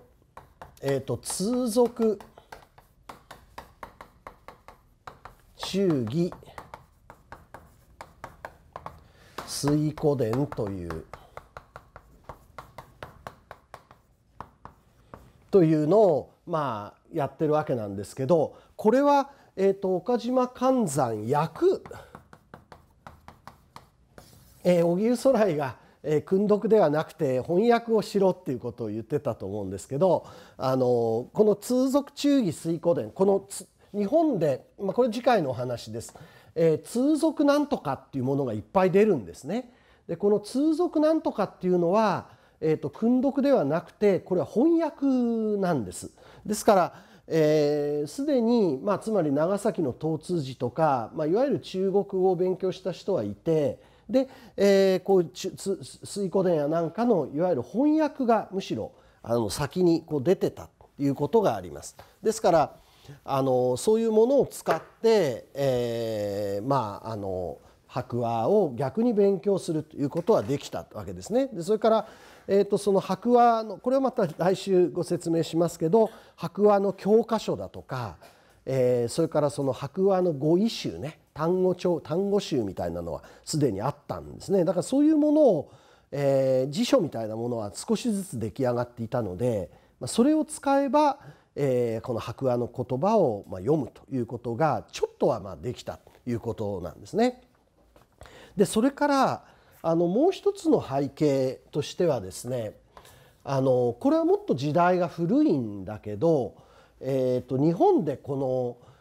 えーと、通俗忠義水湖伝というというのをまあやってるわけなんですけどこれは、えと、岡島寛山役え荻生徂徠が、え訓読ではなくて翻訳をしろっていうことを言ってたと思うんですけど、あのこの通俗忠義推古伝この日本で、まあ、これ次回のお話です、えー、通俗なんとかっていうものがいっぱい出るんですね。でこの通俗なんとかっていうのはえーと、訓読ではなくてこれは翻訳なんです。ですからすで、えー、に、まあ、つまり長崎の東通寺とか、まあ、いわゆる中国語を勉強した人はいてで、えー、こう水湖伝やなんかのいわゆる翻訳がむしろあの先にこう出てたということがあります。ですからあのそういうものを使って、えー、まああの白話を逆に勉強するということはできたわけですね。でそれから、えー、とその白話のこれはまた来週ご説明しますけど白話の教科書だとか、えー、それからその白話の語彙集ね単語帳単語集みたいなのはすでにあったんですね。だからそういうものを、えー、辞書みたいなものは少しずつ出来上がっていたので、まそれを使えば、えー、この白亜の言葉を、まあ、読むということがちょっとはまあできたということなんですね。でそれからあのもう一つの背景としてはですねあのこれはもっと時代が古いんだけど、えー、と日本でこの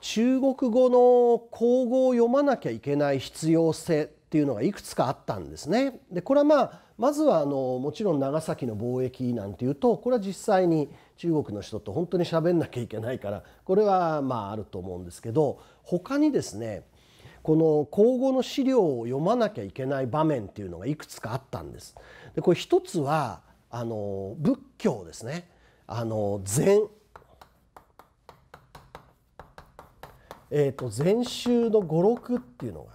中国語の口語を読まなきゃいけない必要性っていうのがいくつかあったんですね。でこれはまあまずはあのもちろん長崎の貿易なんていうとこれは実際に中国の人と本当に喋んなきゃいけないからこれはまああると思うんですけど他にですねこの口語の資料を読まなきゃいけない場面っていうのがいくつかあったんです。でこれ一つはあの仏教ですねあの禅、えーと、禅宗の語録っていうのが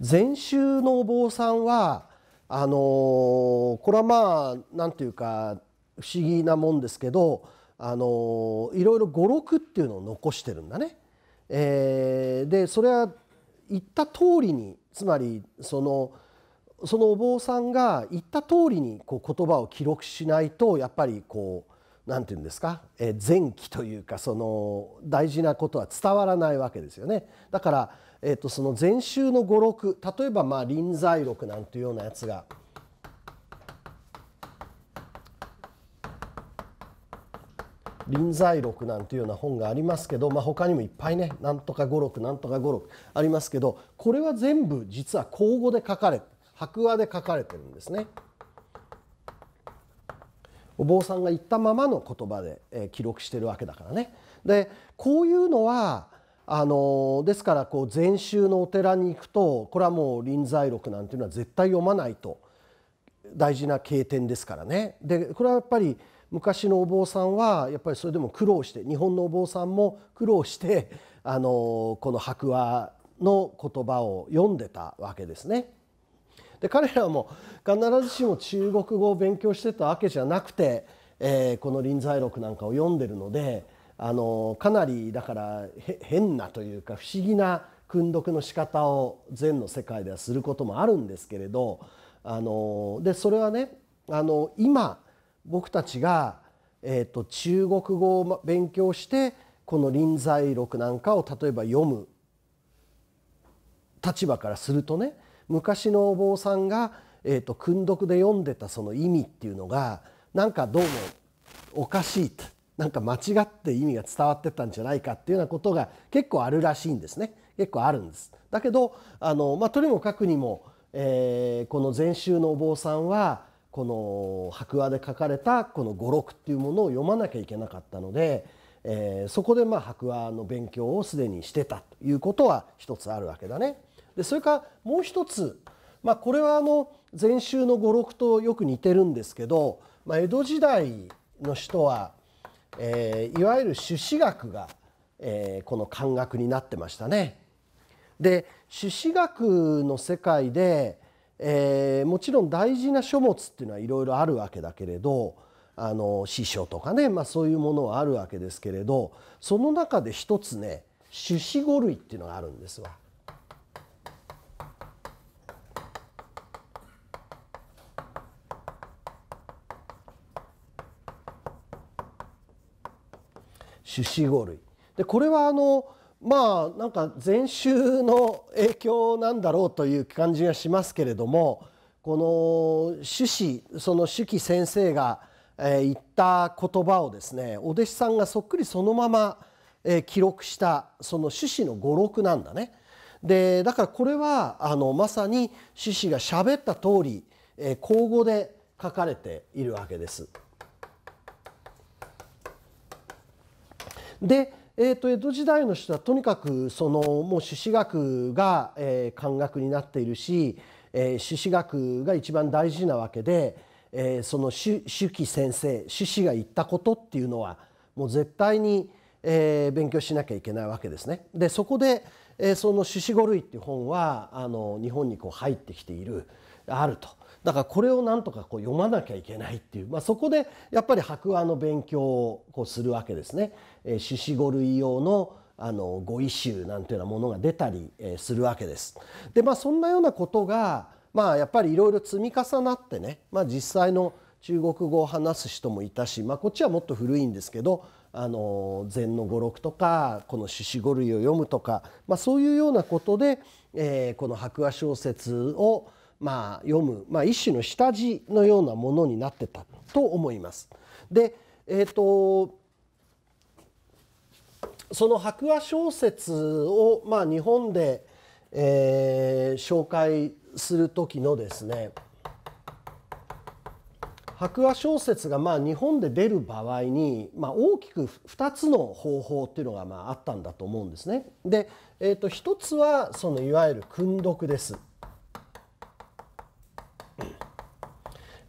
禅宗のお坊さんはあのこれはまあ何て言うか不思議なもんですけどあのいろいろ語録っていうのを残してるんだね。えー、でそれは言った通りにつまりそのそのお坊さんが言った通りにこう言葉を記録しないとやっぱりこう何て言うんですか、えー、前期というかその大事なことは伝わらないわけですよね。だから、えー、とその前週の語録例えばまあ臨済録なんていうようなやつが臨済録なんていうような本がありますけど、まあ、他にもいっぱいねなんとか五六なんとか五六ありますけどこれは全部実は口語で書かれて白話で書かれてるんですね。お坊さんが言ったままの言葉で、え記録してるわけだからね。でこういうのはあのですからこう禅宗のお寺に行くとこれはもう臨済録なんていうのは絶対読まないと大事な経典ですからね。でこれはやっぱり昔のお坊さんはやっぱりそれでも苦労して日本のお坊さんも苦労して あのこの白話の言葉を読んでたわけですね。で彼らも必ずしも中国語を勉強してたわけじゃなくて、えー、この「臨済録」なんかを読んでるのであのかなりだから変なというか不思議な訓読の仕方を禅の世界ではすることもあるんですけれどあのでそれはねあの今僕たちが、えーと、中国語を勉強してこの臨済録なんかを例えば読む立場からするとね昔のお坊さんが、えーと、と訓読で読んでたその意味っていうのがなんかどうもおかしいとなんか間違って意味が伝わってたんじゃないかっていうようなことが結構あるらしいんですね結構あるんです。だけどあの、まあ、とにもかくにも、えー、この禅宗のお坊さんはこの白話で書かれたこの語録っていうものを読まなきゃいけなかったので、えー、そこでまあ白話の勉強をすでにしてたということは一つあるわけだね。でそれからもう一つ、まあ、これはあの前週の語録とよく似てるんですけど、まあ、江戸時代の人は、えー、いわゆる朱子学が、えー、この漢学になってましたね。で朱子学の世界で、えー、もちろん大事な書物っていうのはいろいろあるわけだけれどあの師匠とかね、まあ、そういうものはあるわけですけれどその中で一つね種子語類っていうのがあるんですわ。種子語類でこれはあのまあなんか前週の影響なんだろうという感じがしますけれどもこの朱子その朱熹先生が言った言葉をですねお弟子さんがそっくりそのまま記録したその朱子の語録なんだね。でだからこれはあのまさに朱子が喋った通り口語で書かれているわけです。でえーと、江戸時代の人はとにかくそのもう朱子学が、えー、漢学になっているし、えー、朱子学が一番大事なわけで、えー、その朱熹先生朱子が言ったことっていうのはもう絶対に、えー、勉強しなきゃいけないわけですね。でそこで、えー、その「朱子五類」っていう本はあの日本にこう入ってきているあると。だからこれをなんとかこう読まなきゃいけないっていう、まあ、そこでやっぱり白亜の勉強をこうするわけですね。えー、種子語類用のあの語彙集なんていうようなものが出たり、するわけです。でまあそんなようなことが、まあ、やっぱりいろいろ積み重なってね、まあ、実際の中国語を話す人もいたし、まあ、こっちはもっと古いんですけどあの禅の語録とかこの種子語類を読むとか、まあ、そういうようなことで、えー、この白亜小説をまあ、読む、まあ、一種の下地のようなものになってたと思います。で、えーと、その白亜小説を、まあ、日本で、えー、紹介する時のですね白亜小説がまあ日本で出る場合に、まあ、大きく2つの方法っていうのがまああったんだと思うんですね。で、えー、と1つはそのいわゆる訓読です。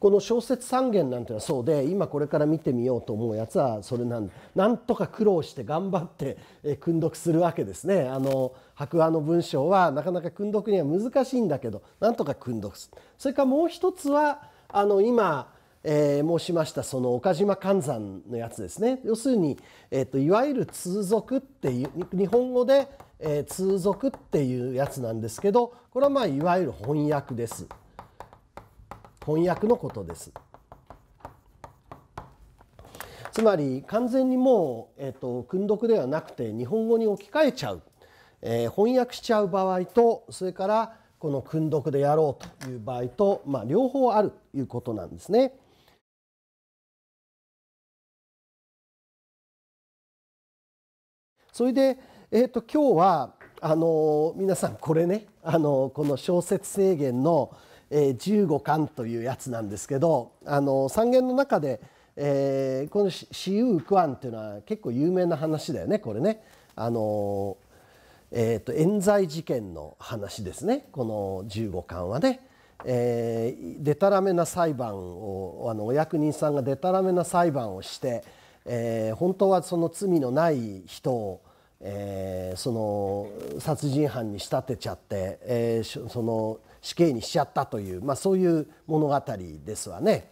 この小説三元なんていうのはそうで今これから見てみようと思うやつはそれなんなんとか苦労して頑張って訓読するわけですね。あの白亜の文章はなかなか訓読には難しいんだけどなんとか訓読するそれからもう一つはあの今、えー、申しましたその岡島寛山のやつですね要するに、えーと、といわゆる通俗っていう日本語で、えー、通俗っていうやつなんですけどこれはまあいわゆる翻訳です。翻訳のことです。つまり完全にもう、えーと、訓読ではなくて日本語に置き換えちゃう、えー、翻訳しちゃう場合とそれからこの訓読でやろうという場合と、まあ、両方あるということなんですね。それで、えーと、と今日はあの皆さんこれねあのこの小説制限のえー、15巻というやつなんですけどあの三元の中で、えー、この「私有クアン」っていうのは結構有名な話だよねこれね。あのえーと、冤罪事件の話ですねこの15巻はね。えでたらめな裁判をあのお役人さんがでたらめな裁判をして、えー、本当はその罪のない人を、えー、その殺人犯に仕立てちゃって、えー、その死刑にしちゃったという、まあ、そういう物語ですわね。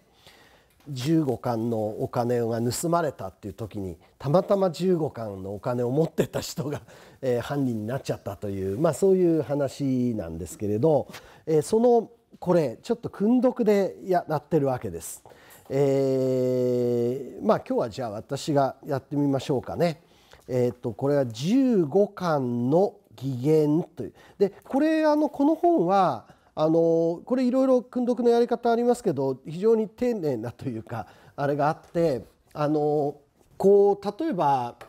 15巻のお金が盗まれたっていう時にたまたま15巻のお金を持ってた人が、えー、犯人になっちゃったという、まあ、そういう話なんですけれど、えー、そのこれちょっと訓読でやってるわけです。えー、まあ今日はじゃあ私がやってみましょうかね。えー、とこれは15巻の「偽言」というでこれあのこの本はあのこれいろいろ訓読のやり方ありますけど非常に丁寧なというかあれがあってあのこう例えば「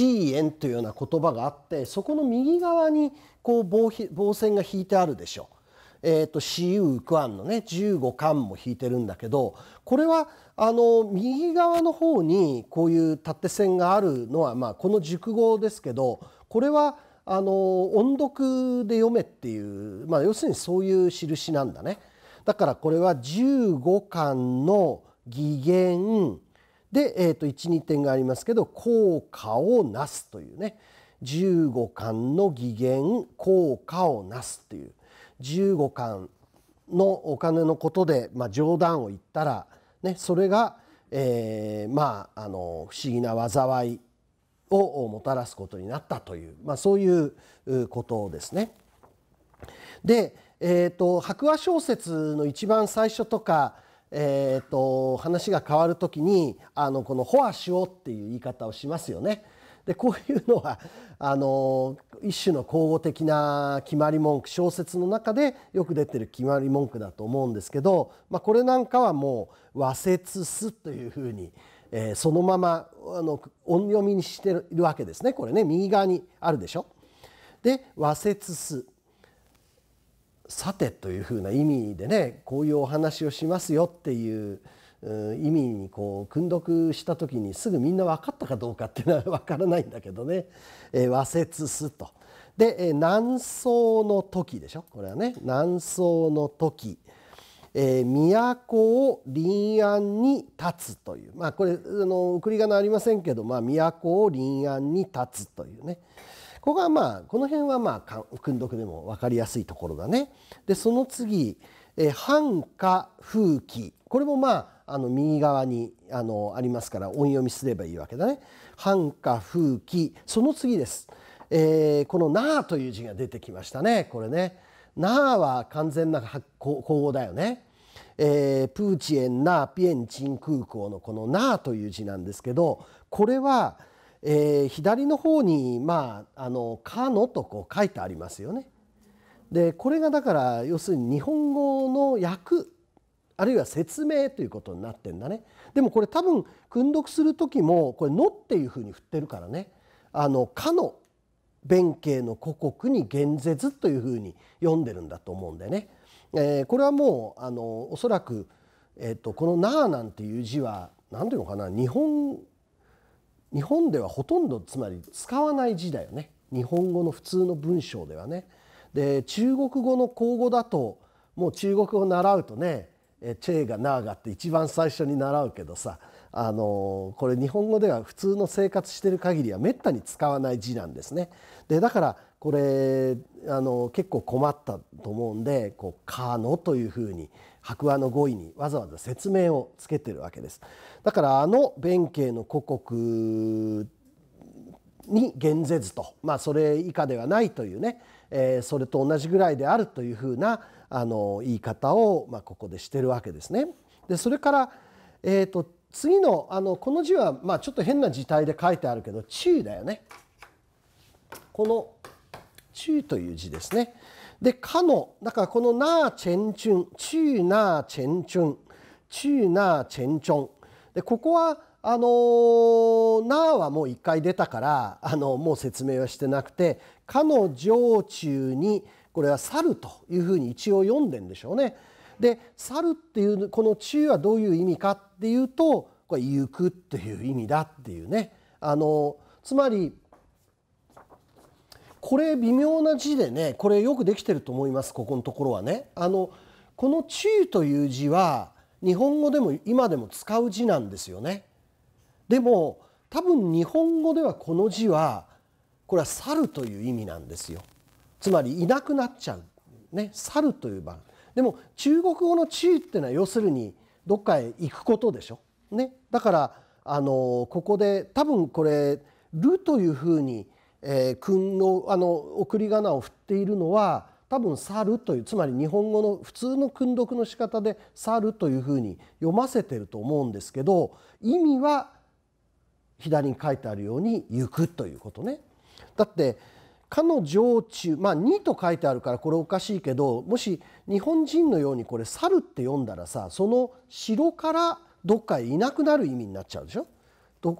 エンというような言葉があってそこの右側にこう棒棒線が引いてあるでしょ。えーと、ウーク区ンのね15巻も引いてるんだけどこれはあの右側の方にこういう縦線があるのは、まあ、この熟語ですけどこれはあの音読で読めっていう、まあ、要するにそういう印なんだね。だからこれは15巻の義言で、えーと、12点がありますけど効果をなすというね15巻の義言効果をなすという15巻のお金のことで、まあ、冗談を言ったら、ね、それが、えー、まああの不思議な災いをもたらすことになったという、まあ、そういうことですね。で、えーと、白亜小説の一番最初とか、えーと、話が変わるときにあのこの「ホアシオ」っていう言い方をしますよね。でこういうのはあの一種の口語的な決まり文句小説の中でよく出てる決まり文句だと思うんですけど、まあ、これなんかはもう「和説す」というふうにえー、そのままあの音読みにしているわけですねこれね右側にあるでしょ。で和説すさてというふうな意味でねこういうお話をしますよっていう意味にこう訓読した時にすぐみんな分かったかどうかっていうのは分からないんだけどね「えー、和説す」と。で「南宋の時」でしょこれはね「南宋の時」えー、都を臨安に立つという、まあ、これあの送り仮名ありませんけど、まあ、都を臨安に立つというねここはまあこの辺はまあ訓読でも分かりやすいところだね。でその次「えー、繁華風紀」これもまああの右側にあのありますから音読みすればいいわけだね。繁華風紀その次です。えー、この「なあ」という字が出てきましたねこれね。なあは完全な口語だよね。えー、プーチエン・ナー・ピエンチン空港のこの「ナー」という字なんですけどこれは、えー、左の方に「まあ、あのかの」とこう書いてありますよね。でこれがだから要するに日本語の訳あるいは説明ということになってんだね。でもこれ多分訓読する時もこれ「の」っていうふうに振ってるからね「あのかの」弁慶の故国に「言説」というふうに読んでるんだと思うんでね。えー、これはもうあのおそらく、えーと、この「なあ」なんていう字は何ていうのかな日本日本ではほとんどつまり使わない字だよね日本語の普通の文章ではね。で中国語の口語だともう中国語を習うとね「チェーがなあが」って一番最初に習うけどさあのこれ日本語では普通の生活してる限りはめったに使わない字なんですね。でだからこれあの結構困ったと思うんでこう「かの」というふうに白亜の語彙にわざわざ説明をつけてるわけです。だからあの弁慶の故国に減ぜ図と、まあ、それ以下ではないというね、えー、それと同じぐらいであるというふうなあの言い方を、まあ、ここでしてるわけですね。でそれから、えーと、次のあのこの字は、まあ、ちょっと変な字体で書いてあるけど「中だよね。このという字ですね。で、かの、だからこのなあチェンチュン、チューなーチェンチュン、チューなーチェンチョン。で、ここは、あのー、なーはもう一回出たから、あのもう説明はしてなくて、かの上中に、これは猿というふうに一応読んでんでしょうね。で、猿っていう、この中はどういう意味かっていうと、これ行くという意味だっていうね。あのー、つまり、これ微妙な字でねこれよくできてると思いますここのところはね。あのこの「中」という字は日本語でも今でも使う字なんですよね。でも多分日本語ではこの字はこれは猿」という意味なんですよ。つまりいなくなっちゃう。ね、猿」という場合。でも中国語の地位っていうのは要するにどっかへ行くことでしょ。ね、だからあのここで多分これ「る」というふうにえー、君のあの送り仮名を振っているのは多分「猿」というつまり日本語の普通の訓読の仕方で「猿」というふうに読ませてると思うんですけど意味は左に書いてあるように「行く」ということね。だって「かの常中」まあ「に」と書いてあるからこれおかしいけどもし日本人のようにこれ「猿」って読んだらさその城からどっかへいなくなる意味になっちゃうでしょ。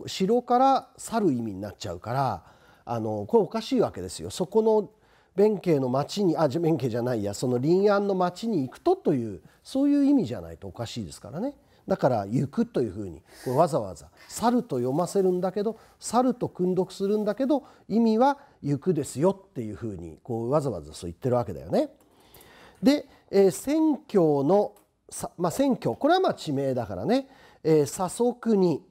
城から去る意味になっちゃうから。あのこれおかしいわけですよ。そこの弁慶の町にあ弁慶じゃないやその臨安の町に行くとというそういう意味じゃないとおかしいですからねだから「行く」というふうにこれわざわざ「猿」と読ませるんだけど「猿」と訓読するんだけど意味は「行く」ですよっていうふうにこうわざわざそう言ってるわけだよね。で、えー、選挙の、まあ、選挙これはまあ地名だからね「えー、左に」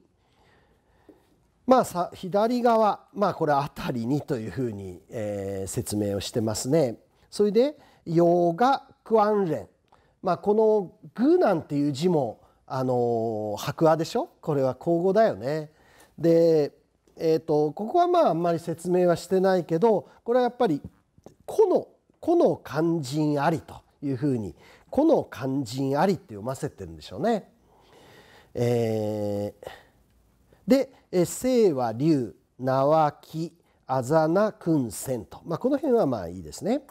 まあ、左側、まあ、これ辺りにというふうに、えー、説明をしてますね。それで洋画レン」まあ、この「具」なんていう字も、あの白亜でしょこれは口語だよね。で、えーと、ここはまああんまり説明はしてないけどこれはやっぱり「この」「この肝心あり」というふうに「この肝心あり」って読ませてるんでしょうね。えー、でえ清は龍は木あざな君仙と、まあ、この辺はまあいいですね。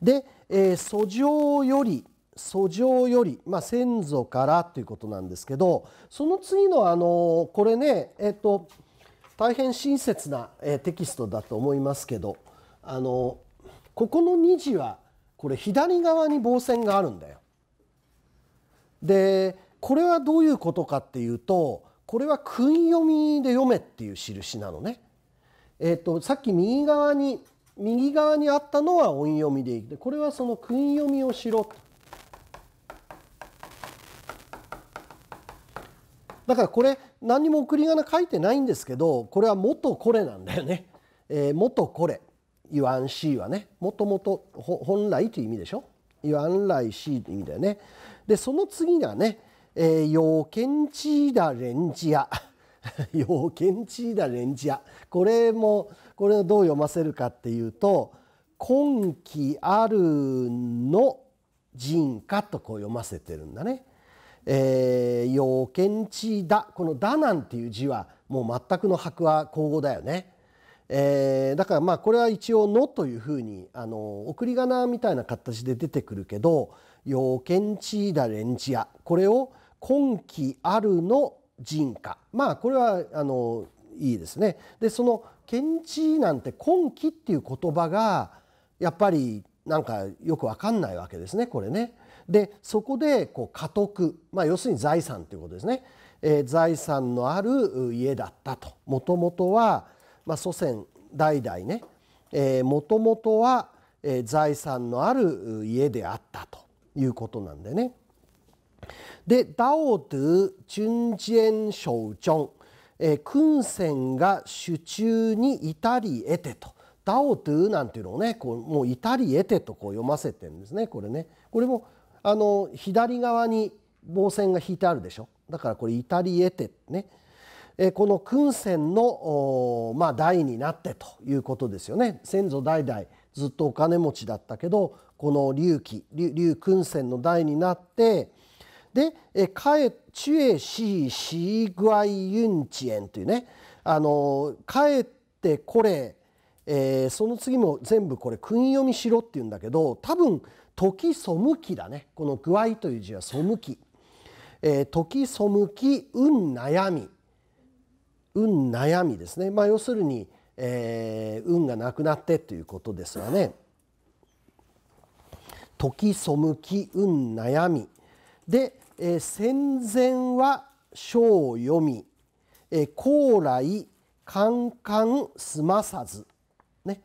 で、えー、訴状より訴状より、まあ、先祖からということなんですけどその次の、あのこれね、えーと、大変親切な、えー、テキストだと思いますけど、あのここの2字はこれ左側に棒線があるんだよ。でこれはどういうことかっていうとこれは訓読みで読めっていう印なのね。えーと、さっき右側に右側にあったのは音読みでいいこれはその訓読みをしろだからこれ何にも送り仮名書いてないんですけどこれは「元これ」なんだよね。えー、元これ言わんしはねもともと本来という意味でしょ言わんいしという意味だよね。でその次がねえー、要件地だレンジア要件地だレンジアこれもこれをどう読ませるかっていうと「今季あるの人か」とこう読ませてるんだね。えー、要件地だこの「だ」なんていう字はもう全くの白亜。口語だよね。えー、だからまあこれは一応「の」というふうにあの送り仮名みたいな形で出てくるけど「要検知だレンジア」これを「今期あるの人家まあこれはあのいいですね。でその検知なんて今期っていう言葉がやっぱりなんかよくわかんないわけですねこれね。でそこでこう家督、まあ、要するに財産ということですね、えー、財産のある家だったともともとは、まあ、祖先代々ねもともとは、え財産のある家であったということなんでね。で道德純然象徴、えー、訓戦が手中に至り得てとダオトゥなんていうのをねこうもう至り得てとこう読ませてるんですねこれねこれもあの左側に防線が引いてあるでしょだからこれ至り得てね、えこの訓戦のまあ、代になってということですよね先祖代々ずっとお金持ちだったけどこの隆起隆訓戦の代になってで「かえちえししぐあいゆんちえん」というねあの帰ってこれ、えー、その次も全部これ訓読みしろって言うんだけど多分「時そむき」だねこの「具合」という字は「そむき」えー「時むき運悩み」運悩みですね、まあ、要するに、えー、運がなくなってということですわね。時そむき運悩みで、えー、戦前は書を読み、えー、高来カカ済まさず、ね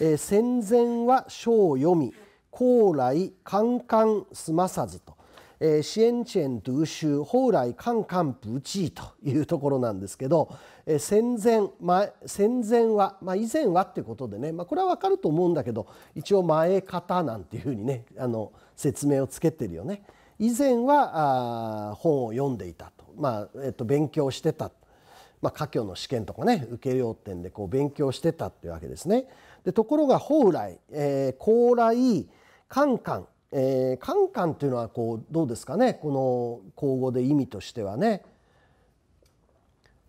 えー、戦前は書を読み高来カンカン済まさずと、支援チェンドゥ州来カンカンプチーというところなんですけど、えー、戦前、ま、戦前は、まあ、以前はってことでね、まあ、これはわかると思うんだけど一応前方なんていうふうにねあの説明をつけてるよね。以前は本を読んでいたと、まあえっと、勉強してた、まあ、の試験とかね受けよう点でこう勉強してたっていうわけですね。でところが宝来、えー、高麗カンカン、えー、カンカンっていうのはこうどうですかねこの口語で意味としてはね。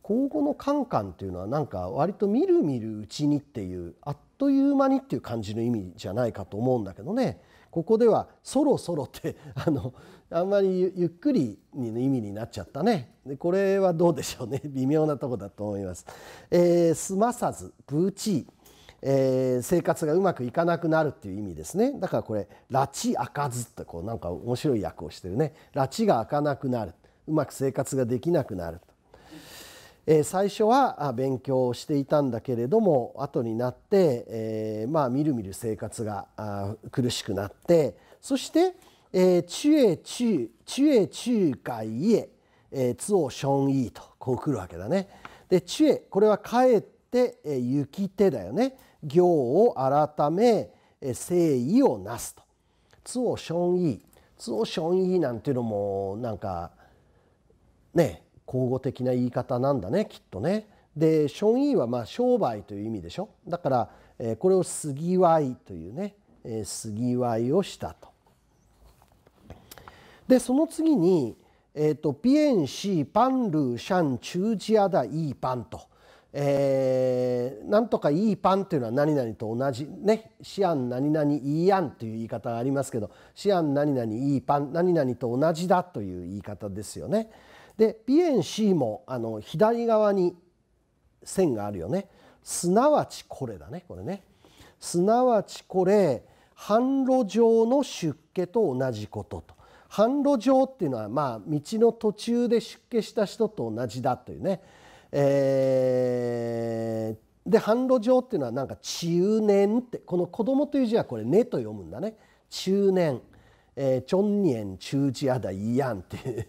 口語のカンカンっていうのはなんか割とみるみるうちにっていうあっという間にっていう感じの意味じゃないかと思うんだけどねここでは「そろそろ」って あのあんまりゆっくりの意味になっちゃったねでこれはどうでしょうね 微妙なとこだと思います。えー、済まさずブーチー、えー、生活がうまくいかなくなるっていう意味ですねだからこれ「拉致開かず」ってこうなんか面白い訳をしてるね「拉致が開かなくなる」うまく生活ができなくなると。え最初は勉強をしていたんだけれども後になって、えまあみるみる生活が苦しくなってそして「知恵中知恵中海家」えをしょとこう来るわけだね。で知恵これは帰って「行き手」だよね。行を改め誠意をなすと。つをしょんをしょなんていうのもなんかね口語的な言い方なんだねきっとね。で「ションイーはまあ商売という意味でしょだから、えこれを「すぎわい」というね「えー、すぎわい」をしたと。でその次に「えーと、とピエンシーパンルーシャンチュージアダイーパン」と。えー、なんとかいいパンというのは何々と同じねシアン何々いいやんという言い方がありますけどシアン何々いいパン何々と同じだという言い方ですよね。で鼻炎 C もあの左側に線があるよねすなわちこれだねこれねすなわちこれ販路上の出家と同じことと販路上っていうのはまあ道の途中で出家した人と同じだというね、えー、で販路上っていうのはなんか中年ってこの子供という字はこれ「ね」と読むんだね中年、えー、チョンニエン中字アダイヤンっていう。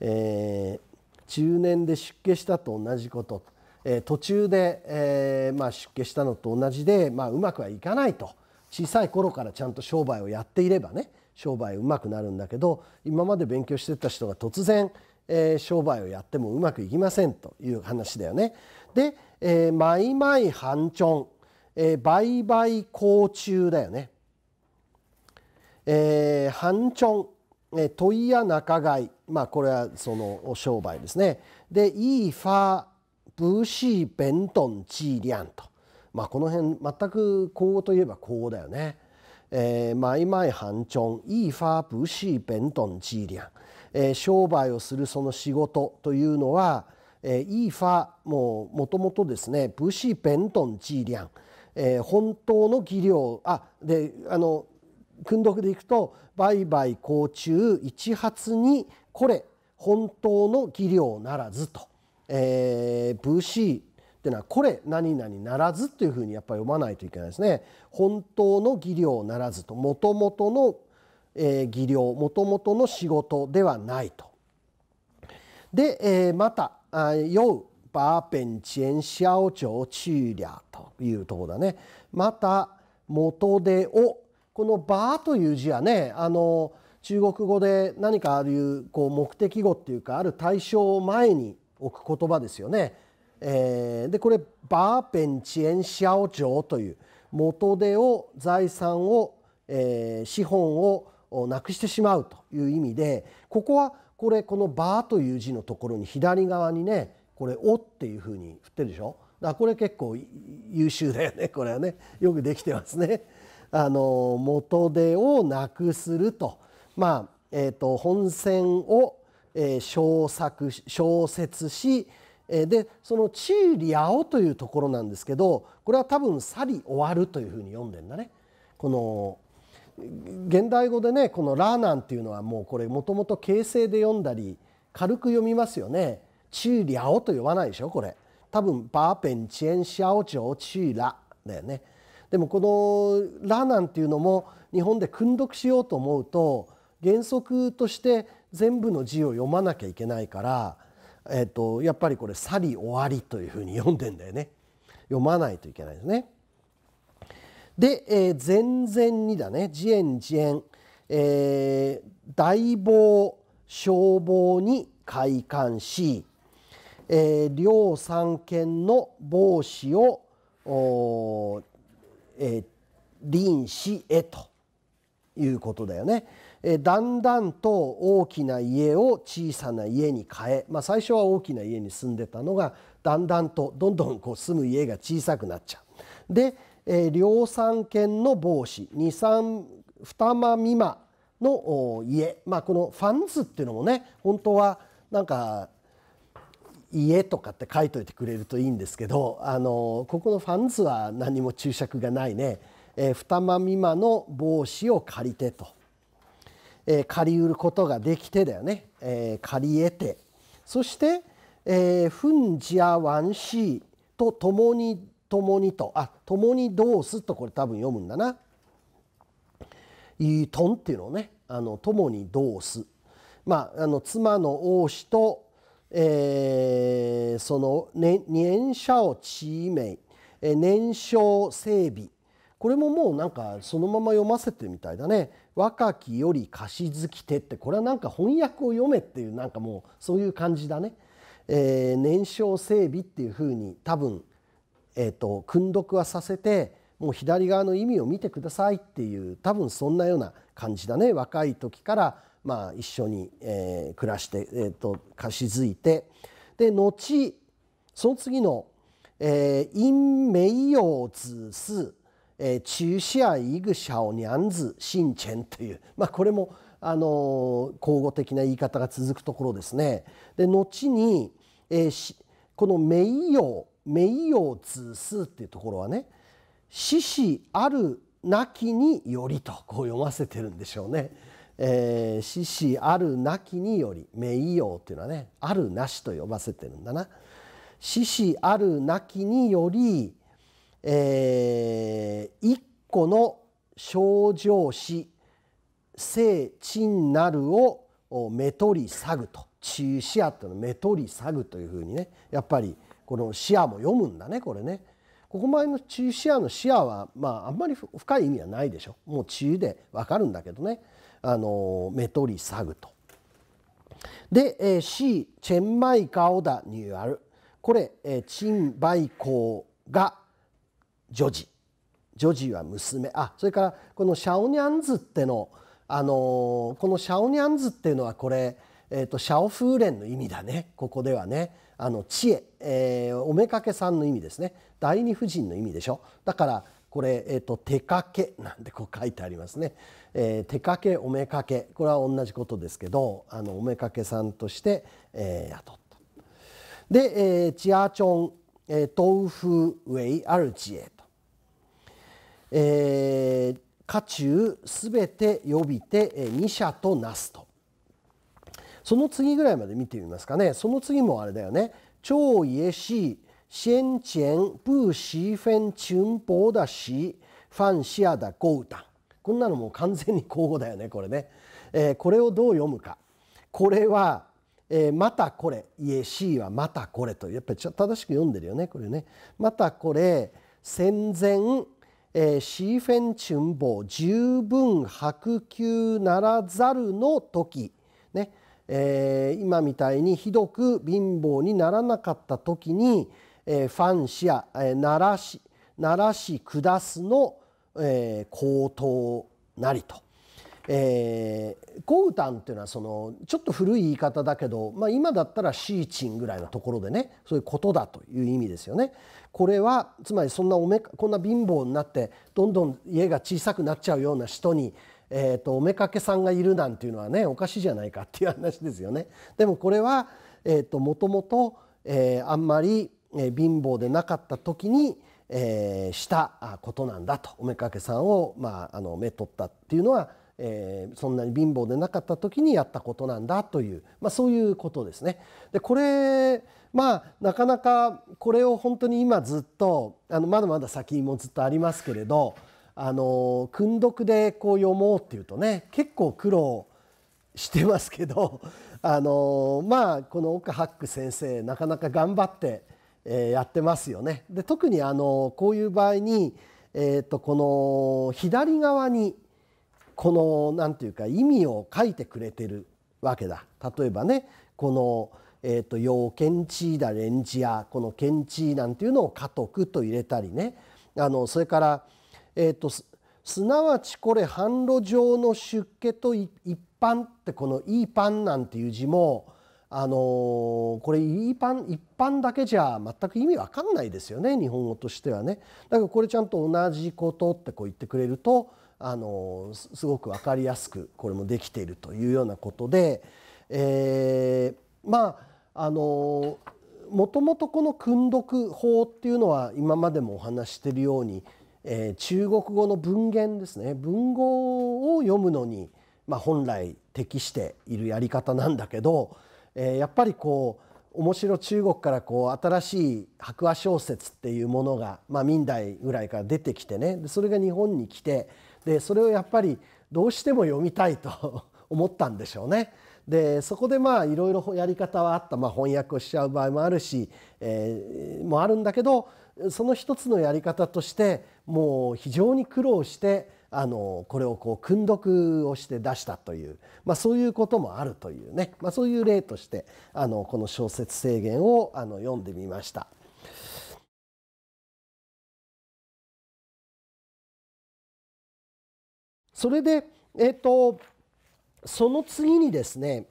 えー、中年で出家したと同じこと、えー、途中で、えーまあ、出家したのと同じで、まあ、うまくはいかないと小さい頃からちゃんと商売をやっていればね商売うまくなるんだけど今まで勉強してた人が突然、えー、商売をやってもうまくいきませんという話だよね。で、えー、マイマイハンチョン、えー、売買甲虫だよね。えー、ハンチョン問屋仲買まあこれはその商売ですねで「イーファブーシーベントンチーリャン」と、まあ、この辺全く口語といえば口語だよね。えー、マイマイハンチョンイーファブーシーベントンチーリャン、え商売をするその仕事というのは、えー、イーファももともとですねブーシーベントンチーリャン、え本当の技量あであの訓読でいくと「売買交中一発にこれ本当の技量ならず」と「えー、シー。っていうのは「これ何々ならず」というふうにやっぱり読まないといけないですね。本当の技量ならずともともとの、え技量もともとの仕事ではないと。で、えー、また「酔う」バーペン遅延シャオチョウチューリャというところだね。また元手をこの「バー」という字はねあの中国語で何かあるいうこう目的語っていうかある対象を前に置く言葉ですよね。えー、でこれ「バーペン遅延ョ帳」という元手を財産を、えー、資本をなくしてしまうという意味でここはこれこの「バー」という字のところに左側にねこれ「お」っていうふうに振ってるでしょ。だこれ結構優秀だよねこれはねよくできてますね。あの元手をなくすると,、まあえと、本線を、え小作小説しでその「チーリアオ」というところなんですけどこれは多分「去り終わる」というふうに読んでんだね。この現代語でねこの「ラーナン」っていうのはもうこれもともと形成で読んだり軽く読みますよね。チーリアオと呼ばないでしょこれ。多分「バーペンチェンシャオチョウチーラ」だよね。でもこのラなんていうのも日本で訓読しようと思うと原則として全部の字を読まなきゃいけないから、えー、とやっぱりこれ「去り終わり」というふうに読んでんだよね読まないといけないですね。で、えー、前々にだね「自演自演」えー「大棒消防に開館し」えー、両三権の帽子をえー、臨死へということだよね。えー、だんだんと大きな家を小さな家に変え、まあ、最初は大きな家に住んでたのがだんだんとどんどんこう住む家が小さくなっちゃう。で、えー、量産権の帽子23二間未満の家、まあ、このファンズっていうのもね本当はなんか家とかって書いといてくれるといいんですけどあのここのファンズは何も注釈がないね、えー、二間未満の帽子を借りてと、えー、借りうることができてだよね、えー、借り得てそして「ふんじゃわんし」と「ともにともに」と「あともにどうす」とこれ多分読むんだな。いいとんっていうのをね「ともにどうす」まああの妻の王子とえー、その年社を地名年少整備これももうなんかそのまま読ませてみたいだね「若きより貸し付き手」ってこれはなんか翻訳を読めっていうなんかもうそういう感じだね。えー、年少整備っていうふうに多分、えーと訓読はさせてもう左側の意味を見てくださいっていう多分そんなような感じだね若い時からまあ、一緒に、えー、暮らして、えーと、貸し付いてで後その次の「因没有子嗣中下一个小娘子新前」という、まあ、これも、あのー、口語的な言い方が続くところですね。で後に、えー、この「メイ名誉通数」っていうところはね「死死あるなきにより」とこう読ませてるんでしょうね。えー、獅子あるなきにより名ようというのはねあるなしと呼ばせてるんだな獅子あるなきにより、えー、一個の症状死性鎮なるを目取り下ぐと中視野っていうの目取り下ぐというふうにねやっぱりこの視野も読むんだねこれね。ここ前の中視野の視野はまああんまり深い意味はないでしょもう治癒でわかるんだけどね。あのメトリサグと。で、えー、C チェンマイカオダニューアルこれ、えー、チンバイコーが女児女児は娘あそれからこのシャオニャンズっての、あのー、このシャオニャンズっていうのはこれ、えーと、シャオフーレンの意味だねここではねあの知恵、えー、おめかけさんの意味ですね第二夫人の意味でしょだからこれ、えーと、と手掛けなんてこう書いてありますねえー、手掛けおめかけこれは同じことですけどあのおめかけさんとして、えー、雇った。で、えー、チアチョン、えー、豆腐ウェイアルチエと。えー家中すべて呼びて二社となすとその次ぐらいまで見てみますかねその次もあれだよね超イエシーしェンチ喜ン中ーだしファンシアダゴータンこんなのもう完全に口語だよねこれね、えー、これをどう読むかこれは、えー、またこれイエシーはまたこれとやっぱりちょ正しく読んでるよねこれねまたこれ戦前、えー、シーフェンチュンボ十分白球ならざるの時ねえー、今みたいにひどく貧乏にならなかった時に、えー、ファンシア、えー、奈良市奈良下すのえー、高騰なりと。えー、コウタンっていうのはそのちょっと古い言い方だけど、まあ、今だったらシーチンぐらいのところでねそういうことだという意味ですよね。これはつまりそんなおめこんな貧乏になってどんどん家が小さくなっちゃうような人に、えーと、おめかけさんがいるなんていうのはねおかしいじゃないかっていう話ですよね。でもこれは、えーと、ともともと、えー、あんまり貧乏でなかった時に、えー、したことなんだとおめかけさんを、まあ、あの目取ったっていうのは、えー、そんなに貧乏でなかった時にやったことなんだという、まあ、そういうことですね。でこれまあなかなかこれを本当に今ずっとあのまだまだ先もずっとありますけれどあの訓読でこう読もうっていうとね結構苦労してますけどあのまあこの岡八九先生なかなか頑張ってえやってますよね。で特にあのこういう場合に、えー、とこの左側にこの何て言うか意味を書いてくれてるわけだ。例えばねこのえーと、要検知だレンジやこの検知なんていうのを家督と入れたりねあのそれから、えーと、すなわちこれ販路上の出家と一般ってこの「一般」なんていう字もあのこれ一般一般だけじゃ全く意味わかんないですよね日本語としてはね。だからこれちゃんと同じことってこう言ってくれるとあのすごく分かりやすくこれもできているというようなことで、えー、まああのもともとこの訓読法っていうのは今までもお話しているように、えー、中国語の文言ですね文語を読むのに、まあ、本来適しているやり方なんだけどえー、やっぱりこう面白中国からこう新しい白亜小説っていうものが、まあ、明代ぐらいから出てきてねそれが日本に来てでそれをやっぱりどうしても読みたいと思ったんでしょうね。でそこでまあいろいろやり方はあった、まあ、翻訳をしちゃう場合もあるし、えー、もあるんだけどその一つのやり方としてもう非常に苦労してあのこれをこう訓読をして出したという、まあ、そういうこともあるというね、まあ、そういう例としてあのこの小説制限をあの読んでみました。それで、えーと、その次にですね、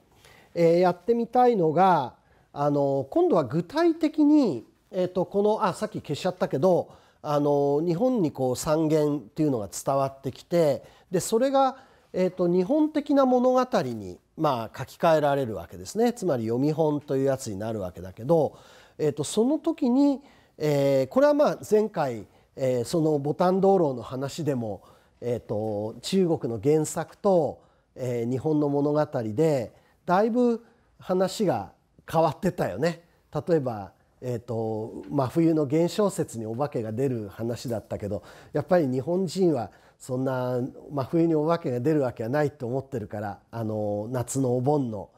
えー、やってみたいのがあの今度は具体的に、えーとこのあさっき消しちゃったけどあの日本にこう三元っていうのが伝わってきてでそれが、えーと、日本的な物語に、まあ、書き換えられるわけですねつまり読み本というやつになるわけだけど、えーと、その時に、えー、これはまあ前回、えー、その「ボタン道路」の話でも、えーと、と中国の原作と、えー、日本の物語でだいぶ話が変わってたよね。例えばえーと真冬の現象説にお化けが出る話だったけどやっぱり日本人はそんな真冬にお化けが出るわけはないと思ってるからあの夏のお盆の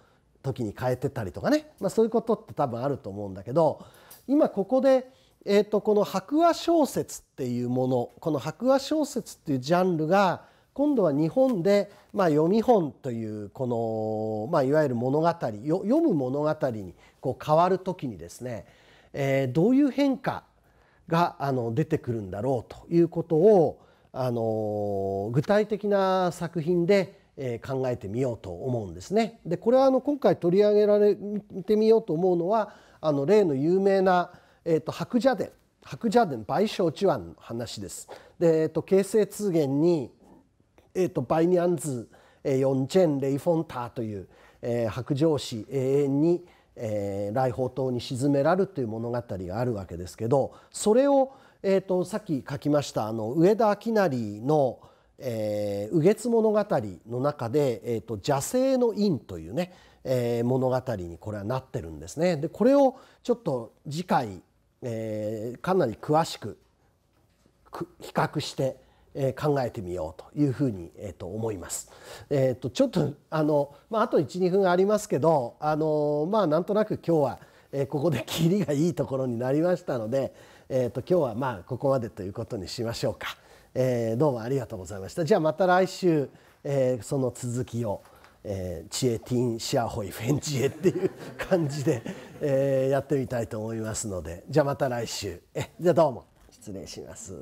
時に変えてたりとかね、まあ、そういうことって多分あると思うんだけど今ここで、えーと、この白亜小説っていうものこの白亜小説っていうジャンルが今度は日本で、まあ、読み本というこの、まあ、いわゆる物語読む物語にこう変わる時にですねえー、どういう変化があの出てくるんだろうということをあの具体的な作品で、えー、考えてみようと思うんですね。でこれはあの今回取り上げられてみようと思うのはあの例の有名な、えーと、白蛇伝白蛇伝倍小知案の話です。で、えーと、形成通言に、えーと、バイニャンズ、えヨンチェン・レイフォンターという、えー、白状師永遠に、えー、来訪島に沈められるという物語があるわけですけどそれを、えーと、さっき書きましたあの上田明成の「えー、右月物語」の中で「えーと、邪性の陰」というね、えー、物語にこれはなってるんですね。でこれをちょっと次回、えー、かなり詳しくく比較してえ考えてみようというふうに、えー、と思います。えー、とちょっとあの、まあ、あと12分ありますけどあの、まあ、なんとなく今日は、えここで切りがいいところになりましたので、えー、と今日はまあここまでということにしましょうか。えー、どうもありがとうございました。じゃあまた来週、えー、その続きを、えー、チエティンシアホイフェンチエっていう感じで、えー、やってみたいと思いますので、じゃあまた来週。えじゃあどうも失礼します。